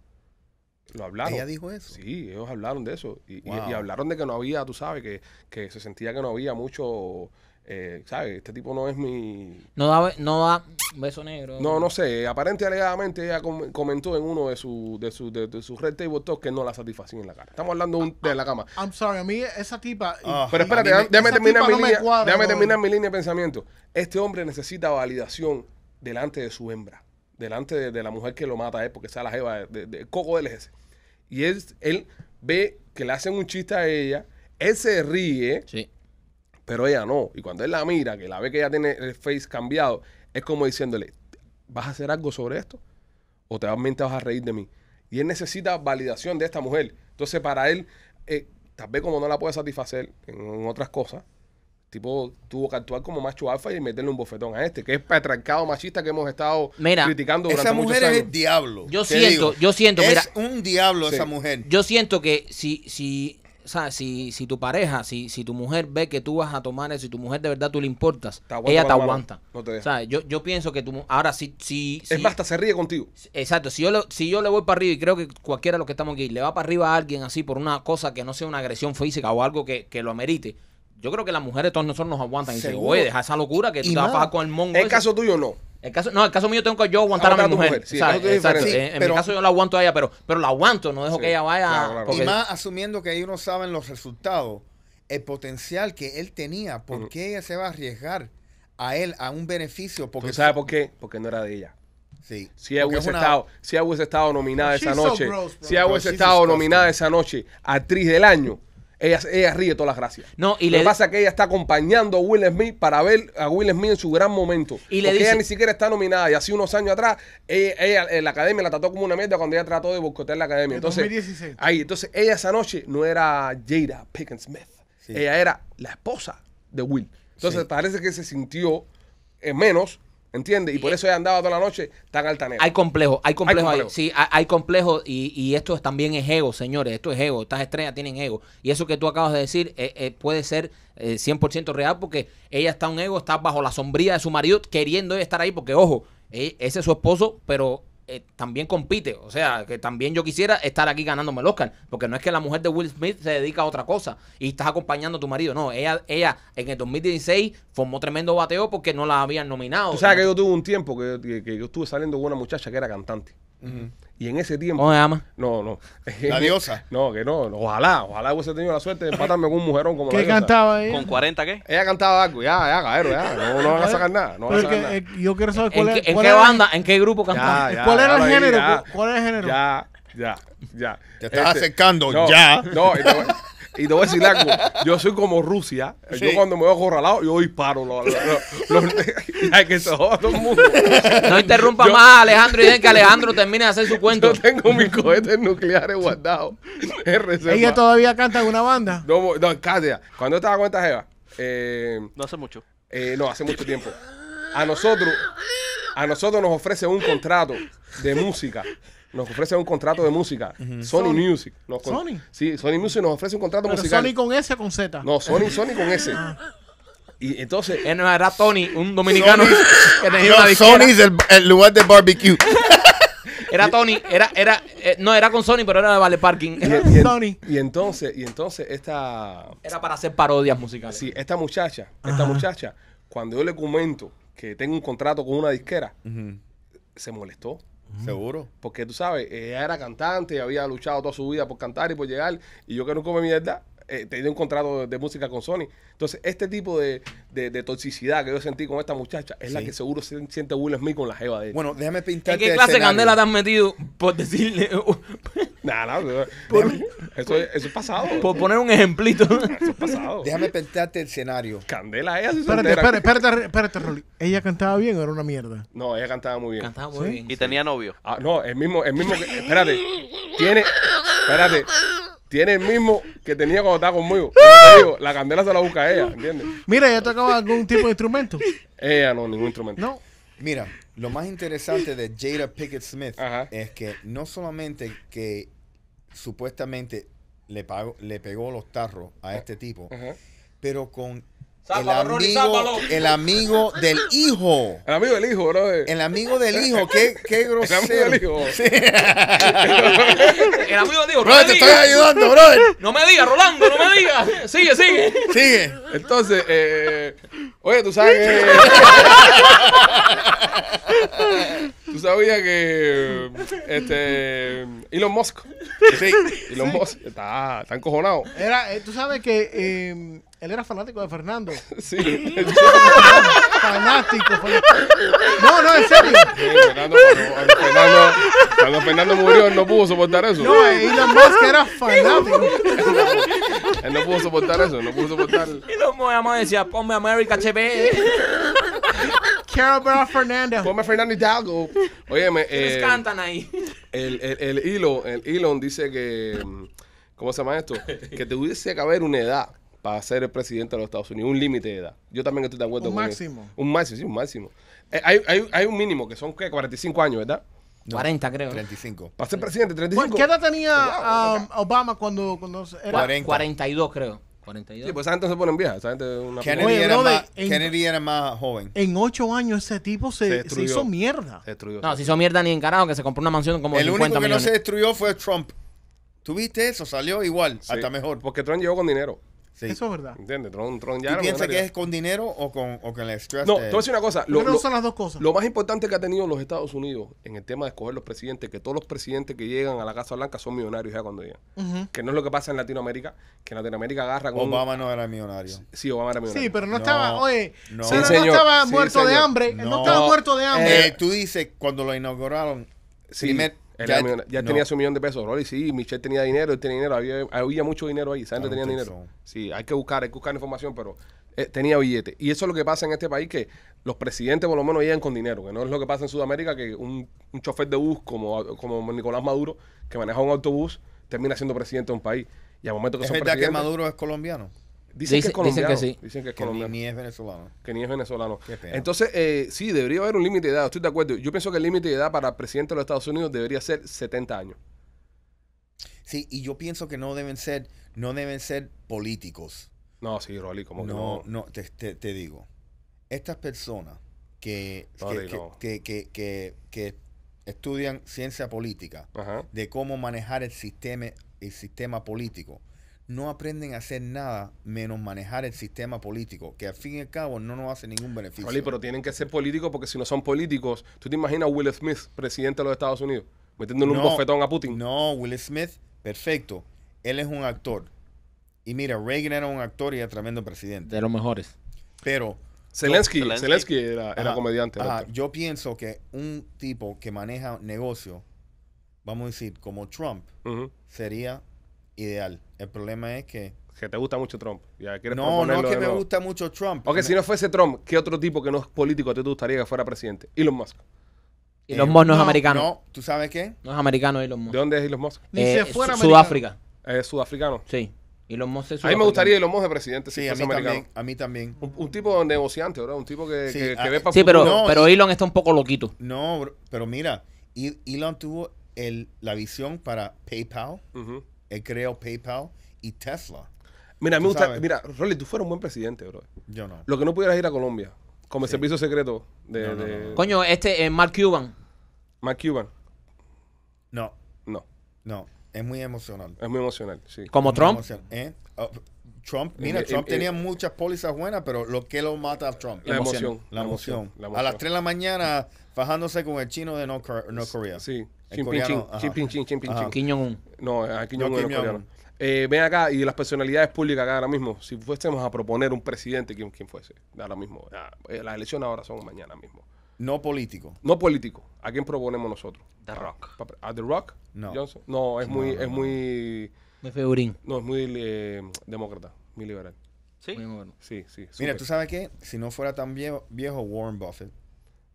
Lo hablaron. Ella dijo eso. Sí, ellos hablaron de eso. Y, y, hablaron de que no había, tú sabes, que, que, se sentía que no había mucho eh, ¿sabes? Este tipo no es mi... No da, no beso negro. No, no sé. Aparente alegadamente ella comentó en uno de sus de su, de, su Red que no la satisfacía en la cara. Estamos hablando de la cama. I'm sorry, a mí esa tipa... Ah. pero espérate, déjame, terminar, mi, línea, de pensamiento. Este hombre necesita validación delante de su hembra, delante de, la mujer que lo mata eh porque está la jeva de, Coco del es Y él, él ve que le hacen un chiste a ella, él se ríe, sí pero ella no. Y cuando él la mira, que la ve que ella tiene el face cambiado, es como diciéndole, ¿vas a hacer algo sobre esto? ¿O te vas a reír de mí? Y él necesita validación de esta mujer. Entonces, para él, eh, tal vez como no la puede satisfacer en, otras cosas, tipo tuvo que actuar como macho alfa y meterle un bofetón a este, que es patriarcado machista que hemos estado criticando durante esa mujer es el diablo. Yo siento, yo siento, es un diablo esa mujer. Yo siento que si si si, si tu pareja, si, si tu mujer ve que tú vas a tomar eso, si tu mujer de verdad tú le importas, ella te aguanta. yo, yo pienso que tú, ahora sí si, es basta se ríe contigo. Exacto, si yo, le, si yo le voy para arriba y creo que cualquiera de los que estamos aquí le va para arriba a alguien así por una cosa que no sea una agresión física o algo que, lo amerite, yo creo que las mujeres todos nosotros nos aguantan y se oye, deja esa locura que tú te vas a con el mongo. En el caso tuyo no. El caso, no, el caso mío tengo que yo aguantar a mi mujer. en, mi caso yo la aguanto a ella, pero, pero la aguanto, no dejo que ella vaya. Y más asumiendo que ellos no saben los resultados, el potencial que él tenía, ¿por qué ella se va a arriesgar a él a un beneficio? Porque ¿Tú sabes por qué? Porque no era de ella. Sí. Si hubiese, estado, si estado nominada esa noche, si hubiese estado nominada esa noche, actriz del año ella, ríe todas las gracias. Lo que pasa es que ella está acompañando a Will Smith para ver a Will Smith en su gran momento. porque ella ni siquiera está nominada. Y hace unos años atrás, ella, eh, la academia la trató como una mierda cuando ella trató de boicotear la academia. Entonces, ahí, entonces ella esa noche no era Jada Pickensmith. Smith. Ella era la esposa de Will. Entonces parece que se sintió eh, menos ¿Entiendes? Y por eso he andado toda la noche tan altanero. Hay complejo, hay complejo, hay complejo. Ahí. sí, hay, complejo y, esto también es ego, señores, esto es ego, estas estrellas tienen ego. Y eso que tú acabas de decir eh, eh, puede ser 100% eh, real porque ella está un ego, está bajo la sombría de su marido queriendo estar ahí porque, ojo, ese es su esposo, pero eh, también compite. O sea, que también yo quisiera estar aquí ganándome el Oscar. Porque no es que la mujer de Will Smith se dedica a otra cosa y estás acompañando a tu marido. No, ella, ella en el 2016 formó tremendo bateo porque no la habían nominado. O sea, que yo tuve un tiempo que, yo estuve saliendo con una muchacha que era cantante. Y en ese tiempo. No llama? No, no. La diosa. No, que no. Ojalá, ojalá hubiese tenido la suerte de empatarme con un mujerón como ¿Qué la diosa. cantaba ella? ¿Con 40 qué? Ella cantaba algo, ya, ya, caero ya. No, no van a ¿Eh? sacar nada. No va a sacar nada. Eh, yo quiero saber cuál ¿En, qué, banda, en qué grupo cantaba? ¿Cuál era el género? ¿Cuál era el género? Ya, ya, ya. Te este, estás acercando, ya. No, y te voy a decir algo, yo soy como Rusia, yo cuando me veo acorralado, yo disparo. hay que se todo el mundo. No interrumpa más a Alejandro y den que Alejandro termine de hacer su cuento. Yo tengo mis cohetes nucleares guardados. Ella todavía canta en una banda. No, no Katia, ¿cuándo estaba cuenta, Jeva? Eh, no hace mucho. Eh, no, hace mucho tiempo. A nosotros, a nosotros nos ofrece un contrato de música nos ofrece un contrato de música. Sony, Music. ¿Sony? Sí, Sony Music nos ofrece un contrato musical. ¿Sony con S o con Z? No, Sony, Sony con S. Ah. Y entonces. era Tony, un dominicano Sony, que tenía Sony es el, lugar de barbecue. era Tony, era, era, eh, no, era con Sony, pero era de Vale Parking. Y, y, entonces, y entonces esta. Era para hacer parodias musicales. Sí, esta muchacha, esta muchacha, cuando yo le comento que tengo un contrato con una disquera, se molestó. Seguro. Porque tú sabes, ella era cantante había luchado toda su vida por cantar y por llegar. Y yo que no come mierda, eh, tenía un contrato de, música con Sony. Entonces, este tipo de, toxicidad que yo sentí con esta muchacha es la que seguro siente Will Smith con la jeva de él. Bueno, déjame pintarte. ¿En qué clase de candela te has metido por decirle.? Nada no, eso, es, pasado. Por poner un ejemplito. Eso es pasado. Déjame pintarte el escenario. Candela, ella se Espérate, espérate, espérate, espérate, Rolly. ¿Ella cantaba bien o era una mierda? No, ella cantaba muy bien. Cantaba muy bien. Y tenía novio. Ah, no, el mismo, el mismo espérate. Tiene, espérate. Tiene el mismo que tenía cuando estaba conmigo. la candela se la busca a ella, ¿entiendes? Mira, ¿ella tocaba algún tipo de instrumento? Ella no, ningún instrumento. No. Mira, lo más interesante de Jada Pickett Smith es que no solamente que supuestamente le, le pegó los tarros a ah, este tipo, pero con el, amigo, del hijo. El amigo del hijo, bro. El amigo del hijo, qué, qué grosero. El amigo del hijo. el amigo del hijo. no te estoy ayudando, brother No me digas, Rolando, no me digas. Sigue, sigue. Sigue. Entonces, eh, oye, tú sabes que... Tú sabías que este Elon Musk. Sí. Elon Musk está, está encojonado. Era, eh, tú sabes que em, él era fanático de Fernando. Sí. fanático. No, no, en serio. Fernando, cuando- Fernando, cuando Fernando murió, él no pudo soportar eso. No, eh, Elon Musk era fanático. Él no pudo soportar eso, no pudo soportar. decía, ponme America HB. Carol Fernando. Fernando Eh, cantan ahí? El, el, el, Elon, el Elon dice que. Mm, ¿Cómo se llama esto? Que te hubiese que haber una edad para ser el presidente de los Estados Unidos, un límite de edad. Yo también estoy de acuerdo un con máximo. Un máximo, sí, un máximo. Eh, hay, hay, hay, un mínimo que son ¿qué? 45 años, ¿verdad? 40 creo. 35. Para ser presidente, 35. ¿Qué edad tenía ah, Obama cuando, cuando era? 42 creo. 42. Sí, pues esa gente se pone en vieja. Esa Kennedy, era, más, joven. En ocho años ese tipo Se se, hizo mierda. Se destruyó. No, se hizo mierda ni encarado que se compró una mansión como de El único que no se destruyó fue Trump. ¿Tuviste eso? Salió igual, hasta mejor. Porque Trump llegó con dinero. Eso es verdad. ¿Entiendes? Tron, ya ¿Y piensa que es con dinero o con, o que el No, te voy a decir una cosa. Lo, no son las dos cosas. Lo más importante que ha tenido los Estados Unidos en el tema de escoger los presidentes, que todos los presidentes que llegan a la Casa Blanca son millonarios ya cuando llegan. Que no es lo que pasa en Latinoamérica, que en Latinoamérica agarra con... Obama no era millonario. Sí, Obama era millonario. Sí, pero no, estaba, oye, no, estaba muerto de hambre. No. estaba muerto de hambre. tú dices, cuando lo inauguraron, sí ya, tenía su millón de pesos. y sí, Michelle tenía dinero, él tenía dinero. Había, había mucho dinero ahí. Sandra tenía dinero. Sí, hay que buscar, hay que buscar información, pero eh, tenía billete. Y eso es lo que pasa en este país, que los presidentes por lo menos llegan con dinero, que no es lo que pasa en Sudamérica, que un, un chofer de bus como, como Nicolás Maduro, que maneja un autobús, termina siendo presidente de un país. Y al momento que que Maduro es colombiano? Dicen, que es colombiano. sí. que Ni, es venezolano. Que ni es venezolano. Entonces, eh, sí, debería haber un límite de edad. Estoy de acuerdo. Yo pienso que el límite de edad para presidente de los Estados Unidos debería ser 70 años. Sí, y yo pienso que no deben ser, no deben ser políticos. No, sí, Rolly, como que no. No, te, digo. Estas personas que, que, estudian ciencia política, de cómo manejar el sistema, el sistema político, no aprenden a hacer nada menos manejar el sistema político, que al fin y al cabo no nos hace ningún beneficio. pero tienen que ser políticos porque si no son políticos, ¿tú te imaginas a Will Smith, presidente de los Estados Unidos, metiéndole un bofetón a Putin? No, Will Smith, perfecto. Él es un actor. Y mira, Reagan era un actor y era tremendo presidente. De los mejores. Pero... Zelensky, Zelensky, era, comediante. yo pienso que un tipo que maneja negocio, vamos a decir, como Trump, sería ideal. El problema es que... Que te gusta mucho Trump. Ya, no, no es que me gusta mucho Trump. Aunque si no fuese Trump, ¿qué otro tipo que no es político te gustaría que fuera presidente? Elon Musk. Elon Musk no, es eh, americano. No, ¿tú sabes qué? No es americano Elon Musk. ¿De dónde es Elon Musk? Ni eh, si eh, fuera Sudáfrica. ¿Es sudafricano? Sí. Elon Musk es A mí me gustaría Elon Musk de presidente. Sí, a mí, también, a mí también. Un, tipo negociante, ¿verdad? Un tipo que, ah, ve para Sí, pero, pero Elon está un poco loquito. No, pero mira, Elon tuvo la visión para PayPal. Uh él creó PayPal y Tesla. Mira, me gusta, mira, Rolly, tú fueras un buen presidente, bro. Yo no. Lo que no pudieras ir a Colombia, como el servicio secreto de, Coño, este es eh, Mark Cuban. Mark Cuban. No. No. No. Es muy emocional. Es muy emocional, sí. Como Trump. ¿eh? Oh, Trump, mira, Trump tenía muchas pólizas buenas, pero lo que lo mata a Trump. La emoción. La emoción. La emoción. La emoción. A las 3 de la mañana fajándose con el chino de North, Korea. Sí. Kim jong No, Kim Jong-un eh, ven acá, y las personalidades públicas acá ahora mismo, si fuésemos a proponer un presidente, ¿quién, fuese? Ahora mismo, eh, las elecciones ahora son mañana mismo. No político. No político. ¿A quién proponemos nosotros? The Rock. The Rock? No. Johnson? No, es muy... es muy muy No, es muy eh, demócrata, muy liberal. ¿Sí? Sí, sí. Mira, ¿tú sabes qué? Si no fuera tan viejo Warren Buffett,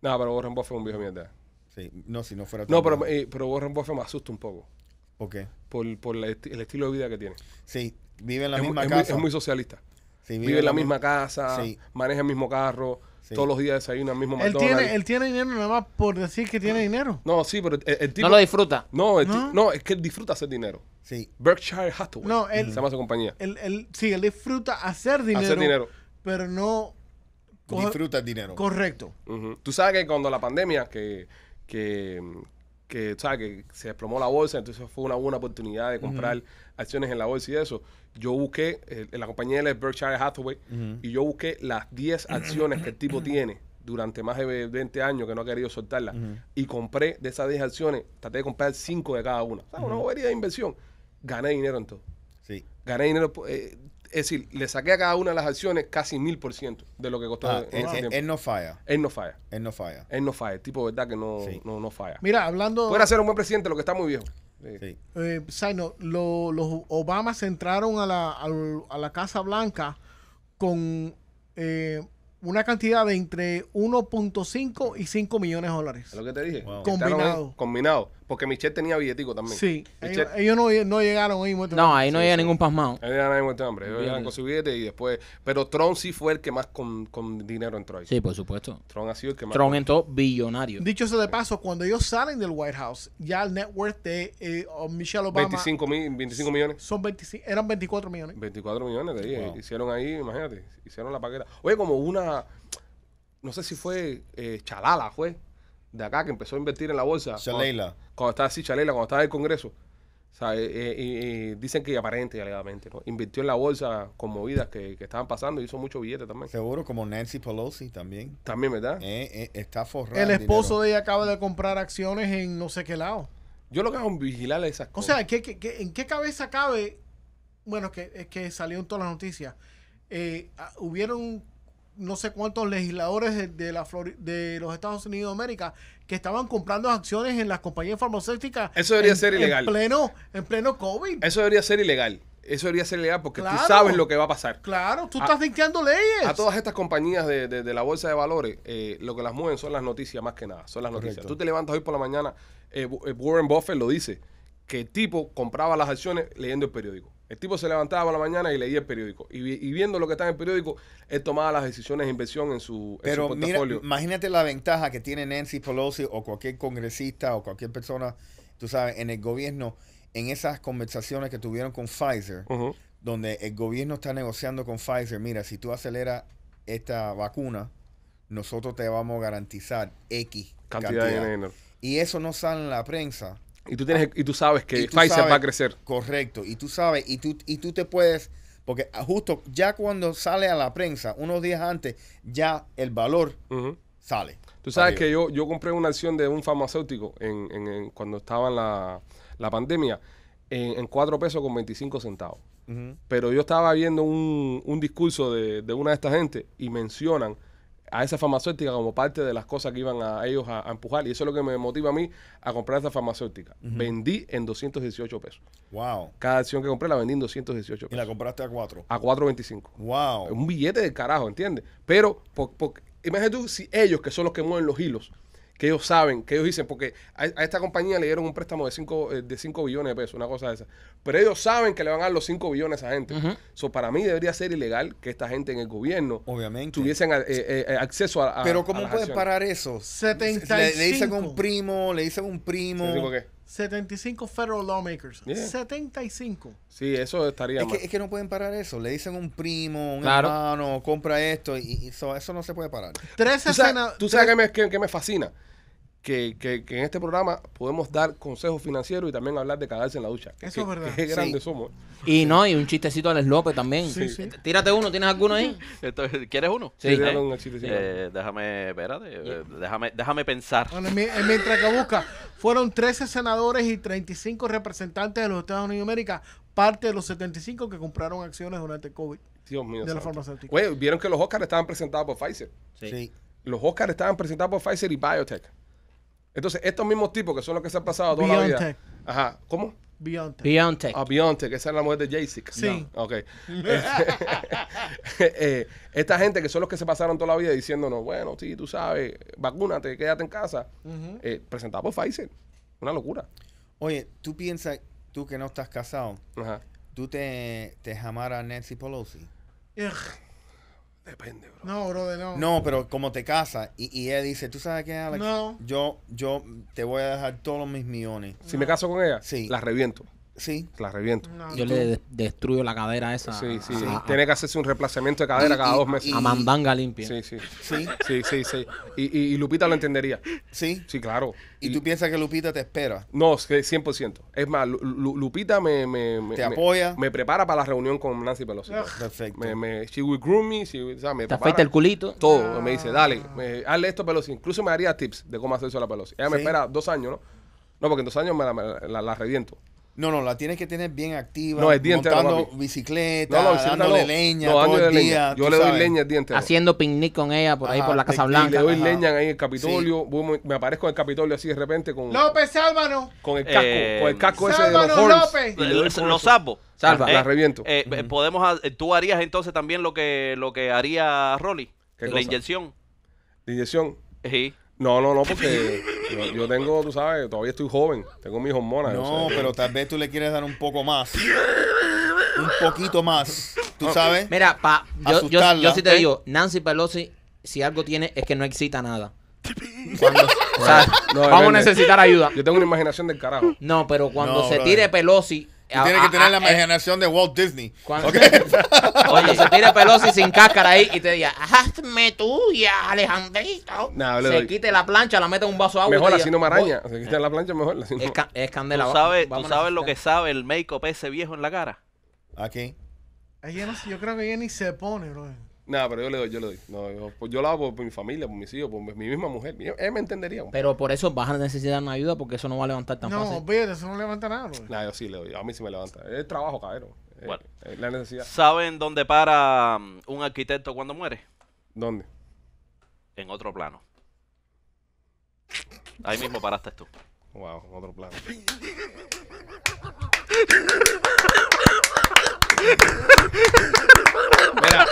no, pero Warren Buffett es un viejo mierda. Sí, no, si no fuera No, pero, eh, pero Warren Buffett me asusta un poco. ¿Por qué? Por, el estilo de vida que tiene. Sí, vive en la misma casa. es muy socialista. Sí, Vive en la misma casa, Sí. maneja el mismo carro, Sí. todos los días desayuna el mismo Él tiene, él tiene dinero nada más por decir que tiene dinero. No, sí, pero el, tipo... No lo disfruta. no, No. es que él disfruta hacer dinero. Sí, Berkshire Hathaway No, él- se llama su compañía. Él, él- sí, él disfruta hacer dinero. Hacer dinero. Pero no disfruta el dinero. Correcto. Tú sabes que cuando la pandemia, que, que, que se desplomó la bolsa, entonces fue una buena oportunidad de comprar acciones en la bolsa y eso. Yo busqué, en la compañía de Berkshire Hathaway, y yo busqué las 10 acciones que el tipo tiene durante más de 20 años que no ha querido soltarlas. Y compré de esas 10 acciones, traté de comprar 5 de cada una. una bobería de inversión. Gané dinero en todo. Sí. Gané dinero. Eh, es decir, le saqué a cada una de las acciones casi mil por ciento de lo que costó. Ah, en ese tiempo él, no falla. Él no falla. Él no falla. Él no falla. tipo, ¿verdad? Que no, falla. Mira, hablando. Puede ser un buen presidente, lo que está muy viejo. Sí. Eh, los Obamas entraron a la, Casa Blanca con eh, una cantidad de entre 1.5 y 5 millones de dólares. Lo que te dije. Combinado. combinado. Porque Michelle tenía billetico también. Sí. Ellos, no, no, llegaron ahí muertos. Este no, ahí no había ningún pasmado. Ahí llegaron ahí muertos de hambre. Ellos llegaron con su billete y después... Pero Tron sí fue el que más con, con dinero entró ahí. Sí, por supuesto. Tron ha sido el que más... Tron entró billonario. Dicho eso de paso, cuando ellos salen del White House, ya el net worth de eh, Michelle Obama... 25, mil, 25 millones. Son 25, eran 24 millones. 24 millones de ahí. Eh, hicieron ahí, imagínate. Hicieron la paqueta. Oye, como una... No sé si fue eh, Chalala, fue de acá que empezó a invertir en la bolsa. Chaleila Cuando, estaba así, Chaleila cuando estaba en el Congreso. o eh, eh, dicen que aparente y alegadamente, Invirtió en la bolsa con movidas que, estaban pasando y hizo mucho billete también. Seguro, como Nancy Pelosi también. También, ¿verdad? Eh, está forrado. El esposo de ella acaba de comprar acciones en no sé qué lado. Yo lo que hago es vigilar esas cosas. O sea, ¿qué, en qué cabeza cabe? Bueno, que, es que salió en todas las noticias. Ah, hubieron no sé cuántos legisladores de, la de los Estados Unidos de América que estaban comprando acciones en las compañías farmacéuticas. Eso debería en, ser ilegal. pleno, en pleno COVID. Eso debería ser ilegal. Eso debería ser ilegal porque tú sabes lo que va a pasar. Claro, tú estás dictando leyes. A todas estas compañías de, la bolsa de valores, eh, lo que las mueven son las noticias más que nada. Son las noticias. Tú te levantas hoy por la mañana, eh, Warren Buffett lo dice, que el tipo compraba las acciones leyendo el periódico. El tipo se levantaba por la mañana y leía el periódico. Y, viendo lo que está en el periódico, él tomaba las decisiones de inversión en su, en Pero mira, imagínate la ventaja que tiene Nancy Pelosi o cualquier congresista o cualquier persona, tú sabes, en el gobierno, en esas conversaciones que tuvieron con Pfizer, donde el gobierno está negociando con Pfizer, mira, si tú aceleras esta vacuna, nosotros te vamos a garantizar X cantidad, Y eso no sale en la prensa y tú, tienes, y tú sabes que Pfizer va a crecer. Correcto. Y tú sabes, y tú, y tú te puedes, porque justo ya cuando sale a la prensa, unos días antes, ya el valor sale. Tú sabes que yo, yo compré una acción de un farmacéutico en, en, cuando estaba en la, pandemia en, 4 pesos con 25 centavos. Pero yo estaba viendo un, discurso de, una de estas gente y mencionan a esa farmacéutica como parte de las cosas que iban a, ellos a, empujar. Y eso es lo que me motiva a mí a comprar esa farmacéutica. Vendí en 218 pesos. Wow. Cada acción que compré la vendí en 218 pesos. ¿Y la compraste a 4? A 4.25. Wow. Un billete de carajo, ¿entiendes? Pero, por, imagínate tú si ellos, que son los que mueven los hilos, que ellos saben, que ellos dicen, porque a, esta compañía le dieron un préstamo de 5 eh, de cinco billones de pesos, una cosa de esa. Pero ellos saben que le van a dar los 5 billones a esa gente. para mí debería ser ilegal que esta gente en el gobierno tuviesen eh, eh, acceso a, Pero ¿cómo pueden parar eso? 75. Le, dicen a un primo, le dicen un primo. ¿75 qué? 75 federal lawmakers. 75. Sí, eso estaría es Que, no pueden parar eso. Le dicen un primo, un hermano, compra esto. Y, eso, no se puede parar. Tres ¿Tú sabes, ¿tú sabes que me fascina? que, en este programa podemos dar consejos financieros y también hablar de cagarse en la ducha. Eso es verdad. Qué grandes somos. Y no, y un chistecito al Les también. Sí, Tírate uno, ¿tienes alguno ahí? ¿Quieres uno? Sí, eh, déjame, espérate, eh, déjame, déjame pensar. Bueno, mientras que busca, fueron 13 senadores y 35 representantes de los Estados Unidos de América, parte de los 75 que compraron acciones durante el COVID. Dios mío. De la farmacéutica. Oye, vieron que los Oscars estaban presentados por Pfizer. Sí. Los Oscars estaban presentados por Pfizer y Biotech. Entonces, estos mismos tipos que son los que se han pasado toda la vida. Ajá. ¿Cómo? Biontech. Beyonce. Ah, que esa es la mujer de jay Sí. Ok. Eh, eh, esta gente que son los que se pasaron toda la vida diciéndonos, bueno, sí, tú sabes, vacúnate, quédate en casa. Eh, presentado por Pfizer. Una locura. Oye, tú piensas, tú que no estás casado, Ajá. tú te, te jamara a Nancy Pelosi. Depende, bro. No, bro, de no. No, pero como te casas y, ella dice, ¿tú sabes qué, Alex? No. Yo, yo te voy a dejar todos mis millones. Si me caso con ella, Sí. la reviento. Sí. La reviento. Yo le destruyo la cadera esa. Sí, sí. Tiene que hacerse un reemplazamiento de cadera cada dos meses. a mandanga limpia. Sí, sí. Sí, sí, sí. Y, Lupita lo entendería. Sí. Sí, claro. ¿Y, tú piensas que Lupita te espera? No, 100%. Es más, Lupita me, ¿Te apoya? me, prepara para la reunión con Nancy Pelosi. perfecto. Me, me, she will groom me. me te afecta el culito. Todo. Ah. Me dice, dale, hazle esto a Incluso me daría tips de cómo hacer eso a la Pelosi. Ella me espera dos años, ¿no? No, porque en dos años me la reviento. No, no, la tienes que tener bien activa. No, el diente. Montando bicicleta, no, leña todo el día. Yo le doy leña el diente. Haciendo picnic con ella por ahí por la Casa Blanca. Le doy leña ahí en el Capitolio. Me aparezco en el Capitolio así de repente con. ¡López, sálvanos! Con el casco, eh, con el casco ese de los López! Los sapos. Salva. Eh, la reviento. Eh, podemos, ¿Tú harías entonces también lo que, lo que haría Rolly? La inyección. ¿La inyección? Sí. No, no, no, porque. Yo, tengo, tú sabes, todavía estoy joven. Tengo mis hormonas. No, pero tal vez tú le quieres dar un poco más. Un poquito más. ¿Tú sabes? Mira, pa, yo, yo, sí te ¿eh? digo, Nancy Pelosi, si algo tiene, es que no excita nada. vamos a necesitar ayuda. Yo tengo una imaginación del carajo. No, pero cuando se tire Pelosi, tiene ah, que tener ah, la ah, eh. imaginación de Walt Disney. Oye, se tira Pelosi sin cáscara ahí y te diga, hazme tuya, Alejandrito. se quite la plancha, la mete en un vaso de agua. Mejor así no me araña. Se quita la plancha, mejor. Así es, es candela. ¿Tú sabes, lo que sabe el make-up ese viejo en la cara? Aquí. Ella no, yo creo que ella ni se pone, bro. No, pero yo le doy, yo le doy. No, yo, pues yo lo hago por, mi familia, por mis hijos, por mi, misma mujer. Él, me entendería. Pero por eso vas a necesitar una ayuda porque eso no va a levantar tan no, fácil. No, eso no levanta nada, pues. No, yo sí le doy. A mí sí me levanta. Es trabajo, cabrón. Bueno. la necesidad. ¿Saben dónde para mm, un arquitecto cuando muere? ¿Dónde? En otro plano. Ahí mismo paraste tú. Wow, en otro plano. Mira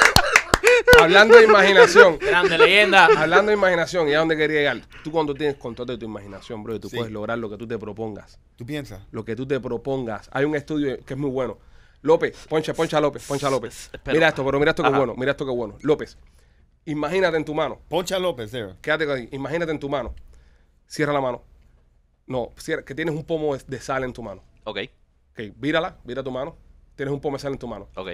hablando de imaginación. Grande leyenda. Hablando de imaginación, y a dónde quería llegar. Tú cuando tienes control de tu imaginación, bro, tú puedes lograr lo que tú te propongas. ¿Tú piensas? Lo que tú te propongas. Hay un estudio que es muy bueno. López, poncha, poncha López, poncha López. mira esto, pero mira esto que bueno, mira esto que bueno. López, imagínate en tu mano. Poncha López, Quédate ahí. Imagínate en tu mano. Cierra la mano. No, cierra, que tienes un pomo de, sal en tu mano. Ok. Ok, vírala, vira tu mano. Tienes un pomo de sal en tu mano. Ok.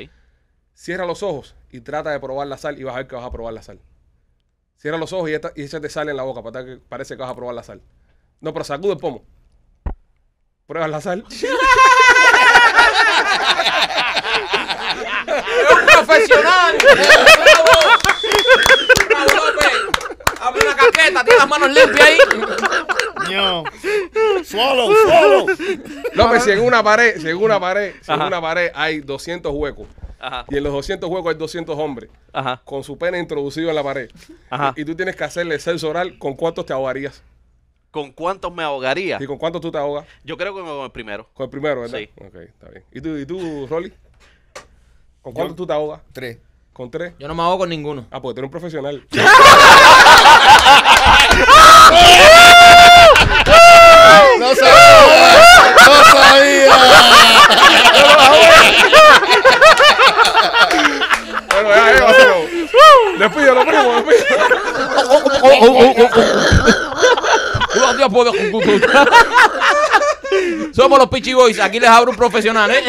Cierra los ojos y trata de probar la sal y vas a ver que vas a probar la sal. Cierra los ojos y, esa y sale sal en la boca, para que parece que vas a probar la sal. No, pero sacude el pomo. Prueba la sal. profesional! ¡Abre la caqueta! ¡Tiene las manos limpias ahí! No. Solo, solo. López, si en una pared, si en una pared, en una pared hay 200 huecos y en los 200 juegos hay 200 hombres Ajá. con su pene introducido en la pared. Ajá. Y, tú tienes que hacerle sexo oral con cuántos te ahogarías. ¿Con cuántos me ahogaría? ¿Y con cuántos tú te ahogas? Yo creo que con el primero. Con el primero, ¿verdad? Sí. Ok, está bien. ¿Y tú, y tú Rolly? ¿Con cuántos tú te ahogas? Tres. ¿Con tres? Yo no me ahogo con ninguno. Ah, porque tú eres un profesional. ¡No sabía! ¡No sabía! bueno, ya, ya, ya, Despídelo, primo, despídelo. Somos los Pichi Boys. Aquí les abro un profesional, ¿eh?